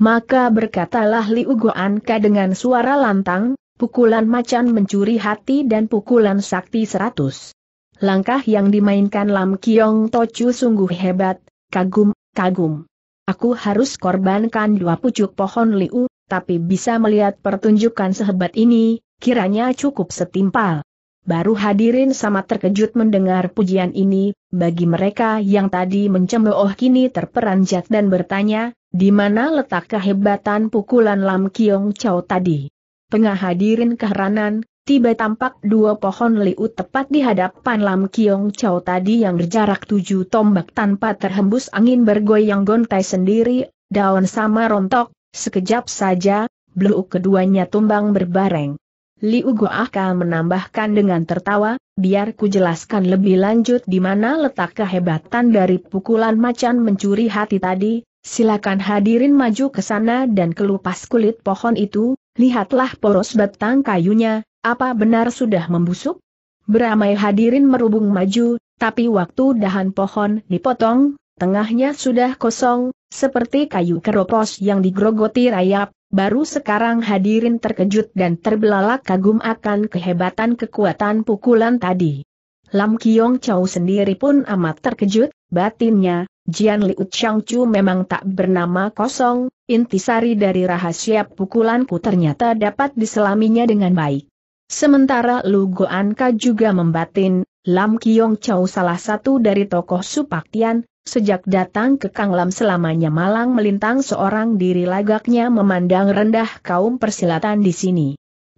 [SPEAKER 1] Maka berkatalah Liu Goanka dengan suara lantang, pukulan macan mencuri hati dan pukulan sakti seratus. Langkah yang dimainkan Lam Kiong Tochu sungguh hebat, kagum, kagum. Aku harus korbankan dua pucuk pohon liu, tapi bisa melihat pertunjukan sehebat ini, kiranya cukup setimpal. Baru hadirin sama terkejut mendengar pujian ini, bagi mereka yang tadi mencemooh kini terperanjat dan bertanya, di mana letak kehebatan pukulan Lam Kiong Chow tadi? Tengah hadirin keheranan, tiba tampak dua pohon liut tepat di hadapan Lam Kiong Chow tadi yang berjarak tujuh tombak tanpa terhembus angin bergoyang gontai sendiri, daun sama rontok, sekejap saja, bluu keduanya tumbang berbareng. Liu akan menambahkan dengan tertawa, biar ku jelaskan lebih lanjut di mana letak kehebatan dari pukulan macan mencuri hati tadi, silakan hadirin maju ke sana dan kelupas kulit pohon itu, lihatlah poros batang kayunya, apa benar sudah membusuk? Beramai hadirin merubung maju, tapi waktu dahan pohon dipotong, tengahnya sudah kosong, seperti kayu keropos yang digrogoti rayap, baru sekarang hadirin terkejut dan terbelalak kagum akan kehebatan kekuatan pukulan tadi. Lam Kiong Chow sendiri pun amat terkejut, batinnya, Jian Liu Changchu memang tak bernama kosong, intisari dari rahasia pukulanku ternyata dapat diselaminya dengan baik. Sementara Lu Goanka juga membatin, Lam Kiong Chau salah satu dari tokoh Supaktian, Sejak datang ke Kang Lam selamanya malang melintang seorang diri lagaknya memandang rendah kaum persilatan di sini.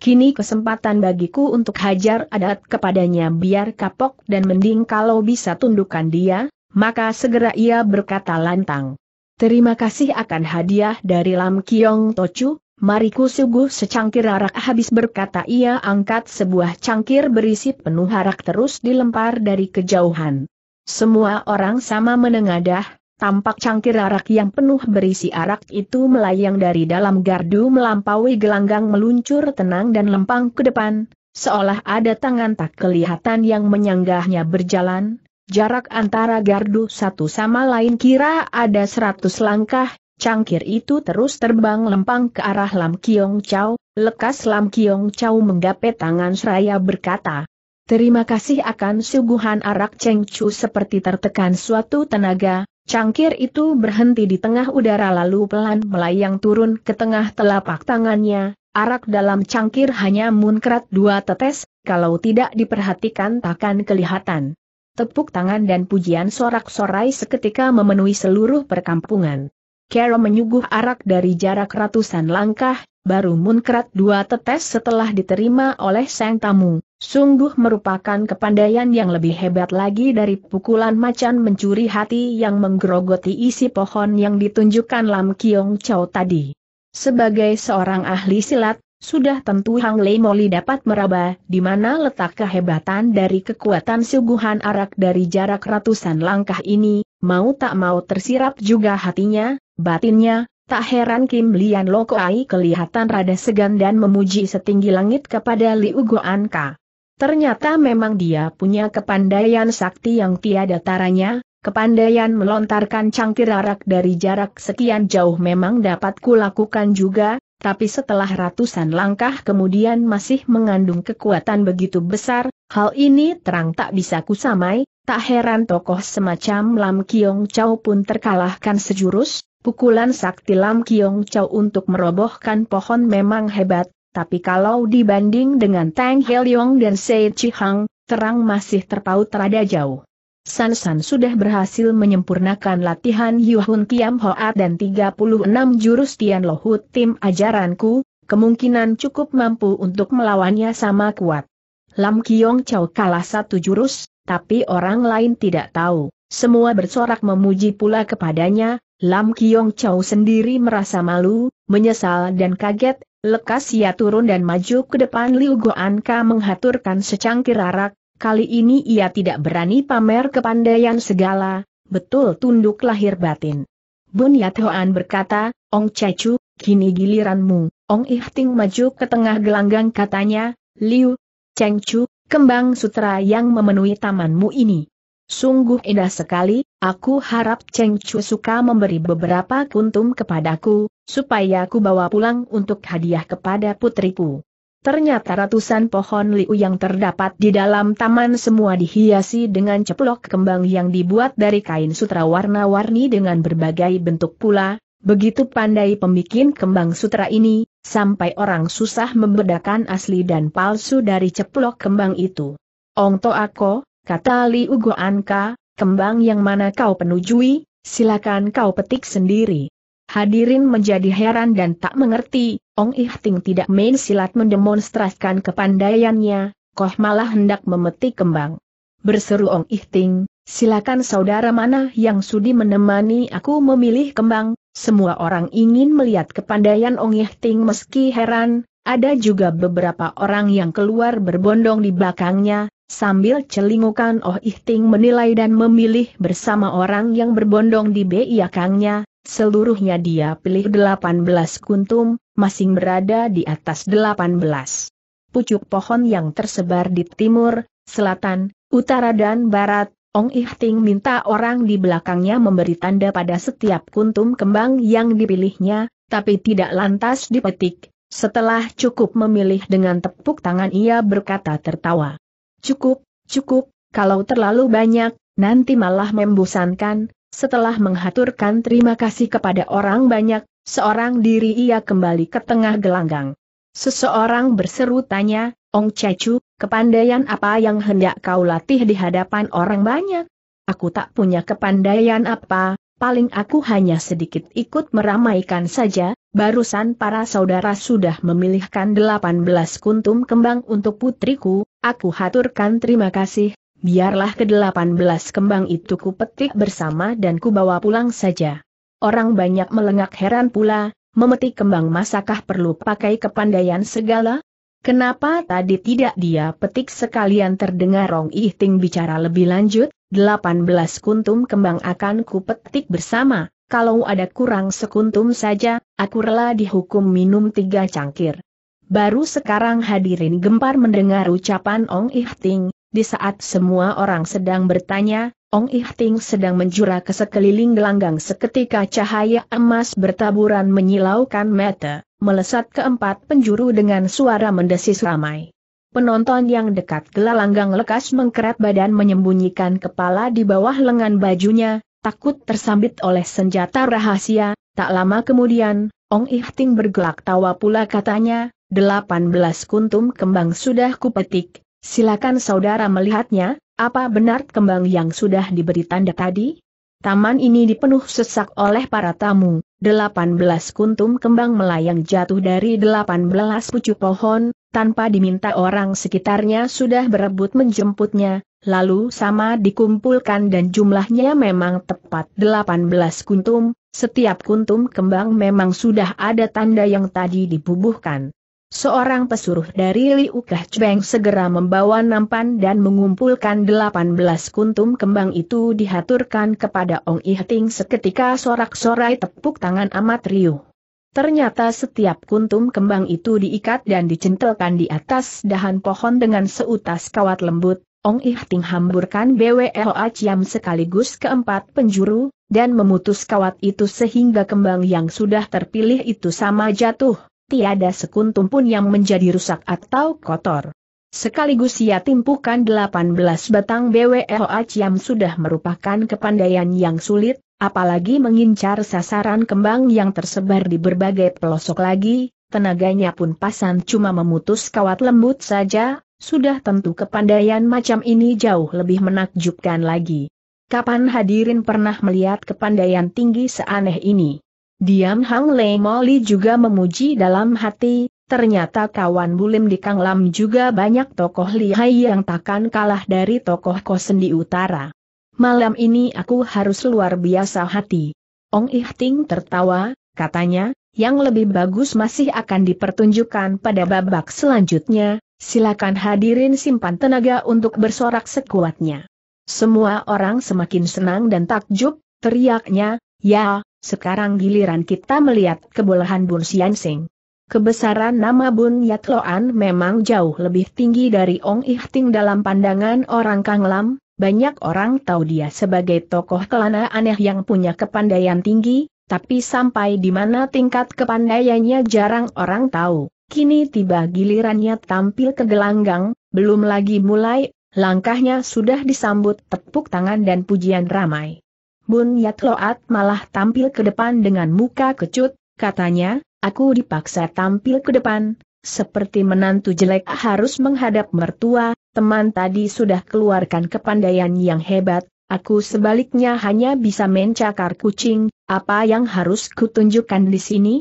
[SPEAKER 1] Kini kesempatan bagiku untuk hajar adat kepadanya biar kapok dan mending kalau bisa tundukkan dia, maka segera ia berkata lantang. Terima kasih akan hadiah dari Lam Kiong Tochu, mariku suguh secangkir arak habis berkata ia angkat sebuah cangkir berisi penuh arak terus dilempar dari kejauhan. Semua orang sama menengadah, tampak cangkir arak yang penuh berisi arak itu melayang dari dalam gardu melampaui gelanggang meluncur tenang dan lempang ke depan, seolah ada tangan tak kelihatan yang menyanggahnya berjalan, Jarak antara gardu satu sama lain kira ada seratus langkah, cangkir itu terus terbang lempang ke arah Lam Kiong Chow, lekas Lam Kiong Chow menggapai tangan seraya berkata, Terima kasih akan suguhan arak Cheng Chu seperti tertekan suatu tenaga, cangkir itu berhenti di tengah udara lalu pelan melayang turun ke tengah telapak tangannya, arak dalam cangkir hanya munkrat dua tetes, kalau tidak diperhatikan takkan kelihatan. Tepuk tangan dan pujian sorak-sorai seketika memenuhi seluruh perkampungan. Kero menyuguh arak dari jarak ratusan langkah, baru munkrat dua tetes setelah diterima oleh sang tamu. Sungguh merupakan kepandaian yang lebih hebat lagi dari pukulan macan mencuri hati yang menggerogoti isi pohon yang ditunjukkan Lam Kiong Chow tadi. Sebagai seorang ahli silat, sudah tentu Hang Lei Moli dapat meraba di mana letak kehebatan dari kekuatan suguhan arak dari jarak ratusan langkah ini, mau tak mau tersirap juga hatinya, batinnya, tak heran Kim Lian Lokoai kelihatan rada segan dan memuji setinggi langit kepada Liu Goan Ternyata memang dia punya kepandaian sakti yang tiada taranya, kepandaian melontarkan cangkir arak dari jarak sekian jauh memang dapat kulakukan juga, tapi setelah ratusan langkah kemudian masih mengandung kekuatan begitu besar, hal ini terang tak bisa kusamai, tak heran tokoh semacam Lam Kiong Chau pun terkalahkan sejurus, pukulan sakti Lam Kiong Chau untuk merobohkan pohon memang hebat, tapi kalau dibanding dengan Tang Heliong dan Sei Chihang, terang masih terpaut rada jauh. San San sudah berhasil menyempurnakan latihan Yuhun Kiam Hoat dan 36 jurus Tian Lohut tim ajaranku, kemungkinan cukup mampu untuk melawannya sama kuat. Lam Kiong Chow kalah satu jurus, tapi orang lain tidak tahu. Semua bersorak memuji pula kepadanya, Lam Kiong Chow sendiri merasa malu, menyesal dan kaget, lekas ia turun dan maju ke depan Liu Goan Ka menghaturkan secangkir arak, Kali ini ia tidak berani pamer kepandaian segala, betul tunduk lahir batin. Bun Yathoan berkata, Ong Cecu, kini giliranmu, Ong Ihting maju ke tengah gelanggang katanya, Liu, Chu, kembang sutra yang memenuhi tamanmu ini. Sungguh indah sekali, aku harap Cheng Chu suka memberi beberapa kuntum kepadaku, supaya aku bawa pulang untuk hadiah kepada putriku. Ternyata ratusan pohon liu yang terdapat di dalam taman semua dihiasi dengan ceplok kembang yang dibuat dari kain sutra warna-warni dengan berbagai bentuk pula. Begitu pandai pembikin kembang sutra ini, sampai orang susah membedakan asli dan palsu dari ceplok kembang itu. Ong to ako, kata Liu Goanka, kembang yang mana kau penujui, silakan kau petik sendiri. Hadirin menjadi heran dan tak mengerti, Ong Ihting tidak main silat mendemonstrasikan kepandaiannya, Koh malah hendak memetik kembang. Berseru Ong Ihting, silakan saudara mana yang sudi menemani aku memilih kembang, semua orang ingin melihat kepandaian Ong Ihting meski heran, ada juga beberapa orang yang keluar berbondong di belakangnya, sambil celingukan Oh Ihting menilai dan memilih bersama orang yang berbondong di belakangnya, Seluruhnya dia pilih 18 kuntum, masing berada di atas 18. Pucuk pohon yang tersebar di timur, selatan, utara dan barat, Ong Ihting minta orang di belakangnya memberi tanda pada setiap kuntum kembang yang dipilihnya, tapi tidak lantas dipetik. Setelah cukup memilih dengan tepuk tangan ia berkata tertawa. Cukup, cukup, kalau terlalu banyak, nanti malah membosankan, setelah menghaturkan terima kasih kepada orang banyak, seorang diri ia kembali ke tengah gelanggang. Seseorang berseru tanya, Ong Cecu, kepandaian apa yang hendak kau latih di hadapan orang banyak? Aku tak punya kepandaian apa, paling aku hanya sedikit ikut meramaikan saja, barusan para saudara sudah memilihkan 18 kuntum kembang untuk putriku, aku haturkan terima kasih, Biarlah ke-18 kembang itu kupetik bersama dan kubawa pulang saja. Orang banyak melengak heran pula, memetik kembang masakah perlu pakai kepandaian segala? Kenapa tadi tidak dia petik sekalian terdengar Rong Ihting bicara lebih lanjut, 18 kuntum kembang akan kupetik bersama, kalau ada kurang sekuntum saja, aku rela dihukum minum tiga cangkir. Baru sekarang hadirin gempar mendengar ucapan Ong Ihting di saat semua orang sedang bertanya, Ong Ihting sedang menjura ke sekeliling gelanggang seketika cahaya emas bertaburan menyilaukan mata, melesat ke empat penjuru dengan suara mendesis ramai. Penonton yang dekat gelanggang lekas mengkerat badan menyembunyikan kepala di bawah lengan bajunya, takut tersambit oleh senjata rahasia, tak lama kemudian, Ong Ihting bergelak tawa pula katanya, delapan belas kuntum kembang sudah kupetik, Silakan saudara melihatnya, apa benar kembang yang sudah diberi tanda tadi? Taman ini dipenuh sesak oleh para tamu, 18 kuntum kembang melayang jatuh dari 18 pucuk pohon, tanpa diminta orang sekitarnya sudah berebut menjemputnya, lalu sama dikumpulkan dan jumlahnya memang tepat 18 kuntum, setiap kuntum kembang memang sudah ada tanda yang tadi dibubuhkan. Seorang pesuruh dari Liu Kah segera membawa nampan dan mengumpulkan 18 kuntum kembang itu dihaturkan kepada Ong Ihting seketika sorak-sorai tepuk tangan amat riuh. Ternyata setiap kuntum kembang itu diikat dan dicentelkan di atas dahan pohon dengan seutas kawat lembut, Ong Ihting hamburkan BWLA Ciam sekaligus keempat penjuru, dan memutus kawat itu sehingga kembang yang sudah terpilih itu sama jatuh tiada sekuntum pun yang menjadi rusak atau kotor. Sekaligus ia timpukan 18 batang BWLA Ciam sudah merupakan kepandaian yang sulit, apalagi mengincar sasaran kembang yang tersebar di berbagai pelosok lagi, tenaganya pun pasan cuma memutus kawat lembut saja, sudah tentu kepandaian macam ini jauh lebih menakjubkan lagi. Kapan hadirin pernah melihat kepandaian tinggi seaneh ini? Diam Hang Lei Moli juga memuji dalam hati, ternyata kawan Bulim di Kang Lam juga banyak tokoh lihai yang takkan kalah dari tokoh Kosen di utara. Malam ini aku harus luar biasa hati. Ong Ihting tertawa, katanya, yang lebih bagus masih akan dipertunjukkan pada babak selanjutnya, silakan hadirin simpan tenaga untuk bersorak sekuatnya. Semua orang semakin senang dan takjub, teriaknya, ya, sekarang giliran kita melihat kebolehan Bun Xianxing. Kebesaran nama Bun Yatloan memang jauh lebih tinggi dari Ong Ihting dalam pandangan orang Kang Lam, banyak orang tahu dia sebagai tokoh kelana aneh yang punya kepandaian tinggi, tapi sampai di mana tingkat kepandaiannya jarang orang tahu. Kini tiba gilirannya tampil ke gelanggang, belum lagi mulai, langkahnya sudah disambut tepuk tangan dan pujian ramai. Bun Yatloat malah tampil ke depan dengan muka kecut, katanya, aku dipaksa tampil ke depan, seperti menantu jelek harus menghadap mertua, teman tadi sudah keluarkan kepandaian yang hebat, aku sebaliknya hanya bisa mencakar kucing, apa yang harus kutunjukkan di sini?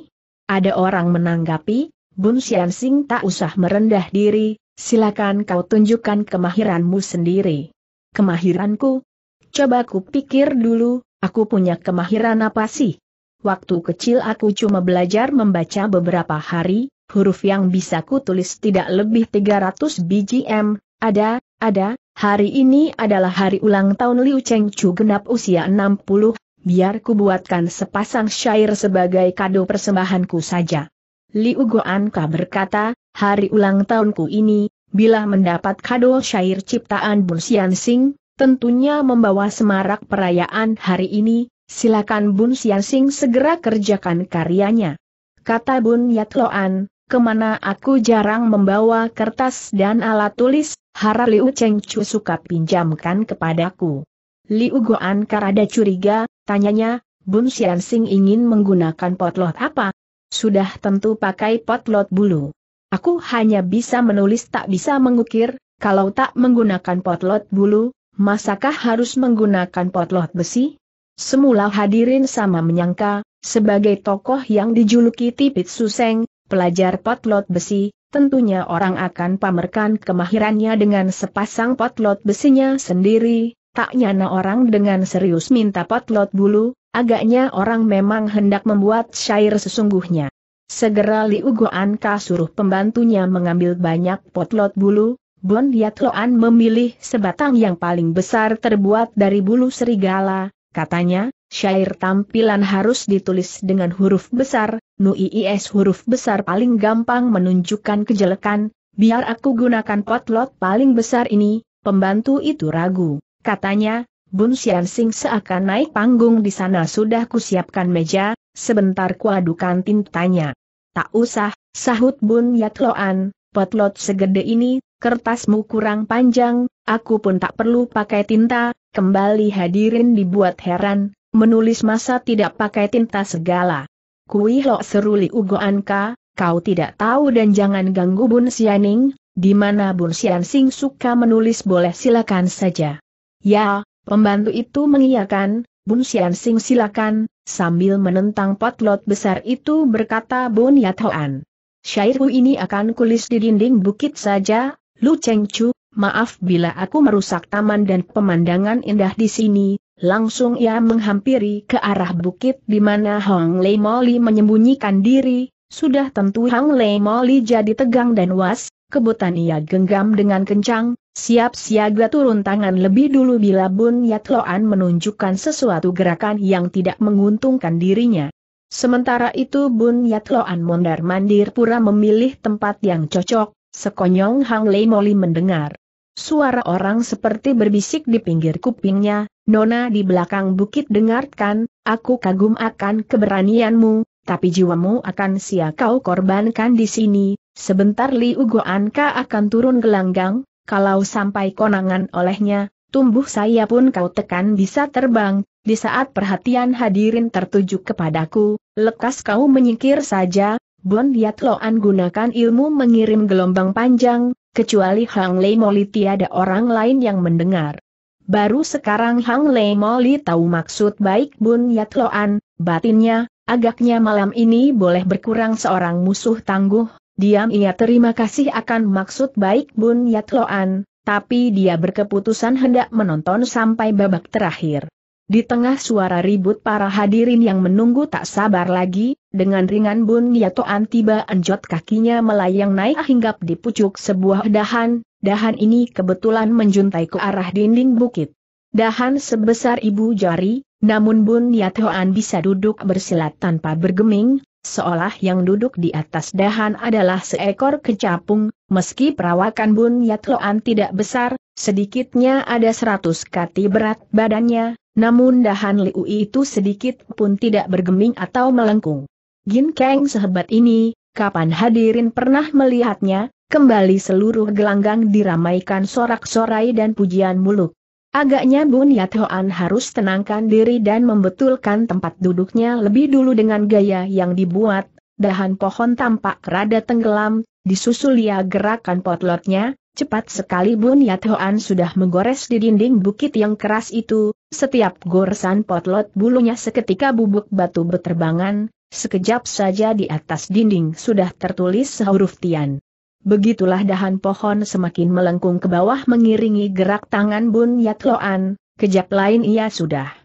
[SPEAKER 1] Ada orang menanggapi, Bun Xiansing tak usah merendah diri, silakan kau tunjukkan kemahiranmu sendiri. Kemahiranku, Coba ku pikir dulu, aku punya kemahiran apa sih? Waktu kecil aku cuma belajar membaca beberapa hari, huruf yang bisa ku tulis tidak lebih 300 BGM, ada, ada, hari ini adalah hari ulang tahun Liu Cheng Chu genap usia 60, biar ku buatkan sepasang syair sebagai kado persembahanku saja. Liu Ka berkata, hari ulang tahunku ini, bila mendapat kado syair ciptaan Bun Sing, tentunya membawa semarak perayaan hari ini, silakan Bun Siansing segera kerjakan karyanya. Kata Bun Yatloan, kemana aku jarang membawa kertas dan alat tulis, harap Liu Cheng Chu suka pinjamkan kepadaku. Liu Goan karada curiga, tanyanya, Bun Siansing ingin menggunakan potlot apa? Sudah tentu pakai potlot bulu. Aku hanya bisa menulis tak bisa mengukir, kalau tak menggunakan potlot bulu, Masakah harus menggunakan potlot besi? Semula hadirin sama menyangka, sebagai tokoh yang dijuluki Tipit Suseng, pelajar potlot besi, tentunya orang akan pamerkan kemahirannya dengan sepasang potlot besinya sendiri, tak nyana orang dengan serius minta potlot bulu, agaknya orang memang hendak membuat syair sesungguhnya. Segera Liu Goan Ka suruh pembantunya mengambil banyak potlot bulu, Bon Yatloan memilih sebatang yang paling besar terbuat dari bulu serigala, katanya, syair tampilan harus ditulis dengan huruf besar, nuiis huruf besar paling gampang menunjukkan kejelekan, biar aku gunakan potlot paling besar ini, pembantu itu ragu, katanya, Bun Sing seakan naik panggung di sana sudah kusiapkan meja, sebentar kuadukan tintanya. Tak usah, sahut Bun Yatloan, potlot segede ini Kertasmu kurang panjang, aku pun tak perlu pakai tinta, kembali hadirin dibuat heran, menulis masa tidak pakai tinta segala. Kui lo seruli Ugo Anka, kau tidak tahu dan jangan ganggu Bun Sianing, di mana Bun siansing suka menulis boleh silakan saja. Ya, pembantu itu mengiyakan, Bun siansing silakan, sambil menentang potlot besar itu berkata Bun Yathoan. Syairku ini akan kulis di dinding bukit saja, Lu Cheng Chu, maaf bila aku merusak taman dan pemandangan indah di sini, langsung ia menghampiri ke arah bukit di mana Hong Lei Moli menyembunyikan diri, sudah tentu Hong Lei Moli jadi tegang dan was, kebutan ia genggam dengan kencang, siap siaga turun tangan lebih dulu bila Bun Yat Loan menunjukkan sesuatu gerakan yang tidak menguntungkan dirinya. Sementara itu Bun Yat Loan mondar mandir pura memilih tempat yang cocok, Sekonyong Hang Lei Moli mendengar. Suara orang seperti berbisik di pinggir kupingnya, Nona di belakang bukit dengarkan, aku kagum akan keberanianmu, tapi jiwamu akan sia kau korbankan di sini, sebentar Liu Goanka akan turun gelanggang, kalau sampai konangan olehnya, tumbuh saya pun kau tekan bisa terbang, di saat perhatian hadirin tertuju kepadaku, lekas kau menyingkir saja, Bun Yat Loan gunakan ilmu mengirim gelombang panjang, kecuali Hang Lei Moli tiada orang lain yang mendengar. Baru sekarang Hang Lei Moli tahu maksud baik Bun Yat Loan, batinnya, agaknya malam ini boleh berkurang seorang musuh tangguh, diam ia terima kasih akan maksud baik Bun Yat Loan, tapi dia berkeputusan hendak menonton sampai babak terakhir. Di tengah suara ribut para hadirin yang menunggu tak sabar lagi, dengan ringan Bun Yatoan tiba anjot kakinya melayang naik hingga di pucuk sebuah dahan, dahan ini kebetulan menjuntai ke arah dinding bukit. Dahan sebesar ibu jari, namun Bun Yatoan bisa duduk bersilat tanpa bergeming, seolah yang duduk di atas dahan adalah seekor kecapung, meski perawakan Bun Yatoan tidak besar, sedikitnya ada seratus kati berat badannya, namun dahan Liu itu sedikit pun tidak bergeming atau melengkung. Gin Kang sehebat ini, kapan hadirin pernah melihatnya, kembali seluruh gelanggang diramaikan sorak-sorai dan pujian muluk. Agaknya Bun Yat Hoan harus tenangkan diri dan membetulkan tempat duduknya lebih dulu dengan gaya yang dibuat, dahan pohon tampak rada tenggelam, disusul ia gerakan potlotnya, cepat sekali Bun Yat Hoan sudah menggores di dinding bukit yang keras itu, setiap goresan potlot bulunya seketika bubuk batu berterbangan, sekejap saja di atas dinding sudah tertulis sehuruf tian. Begitulah dahan pohon semakin melengkung ke bawah mengiringi gerak tangan Bun Yatloan, kejap lain ia sudah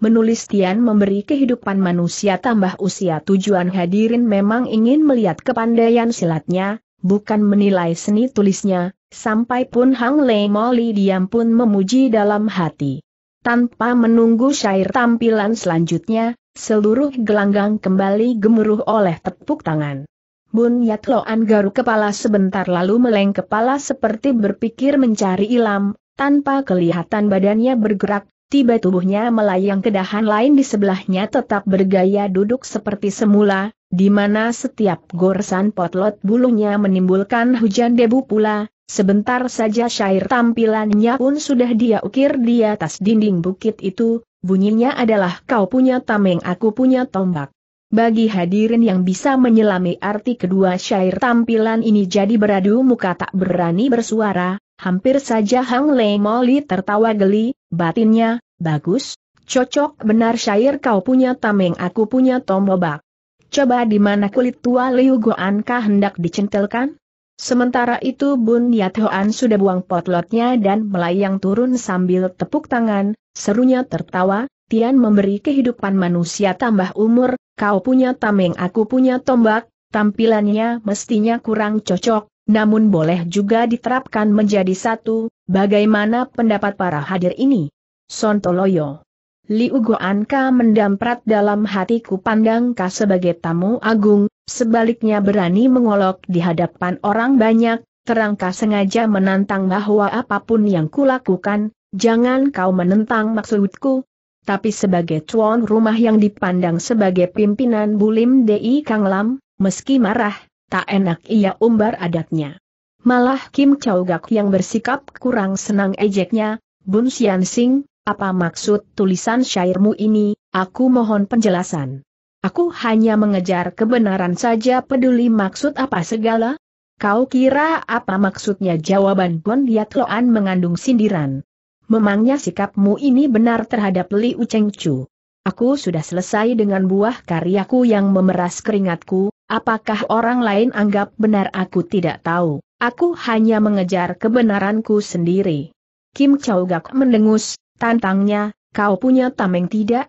[SPEAKER 1] menulis Tian memberi kehidupan manusia tambah usia tujuan hadirin memang ingin melihat kepandaian silatnya, bukan menilai seni tulisnya, sampai pun Hang Lei Moli diam pun memuji dalam hati. Tanpa menunggu syair tampilan selanjutnya, seluruh gelanggang kembali gemuruh oleh tepuk tangan. Bun Yat Loan kepala sebentar lalu meleng kepala seperti berpikir mencari ilam, tanpa kelihatan badannya bergerak, tiba tubuhnya melayang ke dahan lain di sebelahnya tetap bergaya duduk seperti semula, di mana setiap goresan potlot bulunya menimbulkan hujan debu pula, Sebentar saja syair tampilannya pun sudah dia ukir di atas dinding bukit itu, bunyinya adalah kau punya tameng aku punya tombak. Bagi hadirin yang bisa menyelami arti kedua syair tampilan ini jadi beradu muka tak berani bersuara, hampir saja Hang Lei Moli tertawa geli, batinnya, bagus, cocok benar syair kau punya tameng aku punya tombak. Coba di mana kulit tua Liu Goankah hendak dicentelkan? Sementara itu Bun Yathoan sudah buang potlotnya dan melayang turun sambil tepuk tangan, serunya tertawa, Tian memberi kehidupan manusia tambah umur, kau punya tameng aku punya tombak, tampilannya mestinya kurang cocok, namun boleh juga diterapkan menjadi satu, bagaimana pendapat para hadir ini? Sontoloyo Liu Goanka mendamprat dalam hatiku pandang pandangkah sebagai tamu agung, Sebaliknya berani mengolok di hadapan orang banyak, terangkas sengaja menantang bahwa apapun yang kulakukan, jangan kau menentang maksudku. Tapi sebagai tuan rumah yang dipandang sebagai pimpinan Bulim DI Kang Lam, meski marah, tak enak ia umbar adatnya. Malah Kim Chow Gak yang bersikap kurang senang ejeknya, Bun Sian Sing, apa maksud tulisan syairmu ini, aku mohon penjelasan. Aku hanya mengejar kebenaran saja peduli maksud apa segala? Kau kira apa maksudnya jawaban Bondiat Loan mengandung sindiran? Memangnya sikapmu ini benar terhadap Li Ucheng Chu? Aku sudah selesai dengan buah karyaku yang memeras keringatku, apakah orang lain anggap benar aku tidak tahu, aku hanya mengejar kebenaranku sendiri. Kim Chow Gak mendengus, tantangnya, kau punya tameng tidak?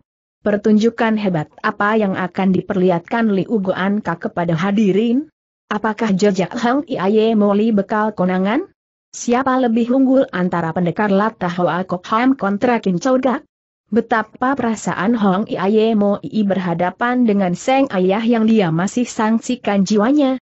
[SPEAKER 1] Pertunjukan hebat apa yang akan diperlihatkan Li Goan kepada hadirin? Apakah jejak Hang Iaye Moli bekal konangan? Siapa lebih unggul antara pendekar Lata Hoa Kok Ham kontra Kim Chow Betapa perasaan Hong Iaye Moi berhadapan dengan Seng ayah yang dia masih sangsikan jiwanya,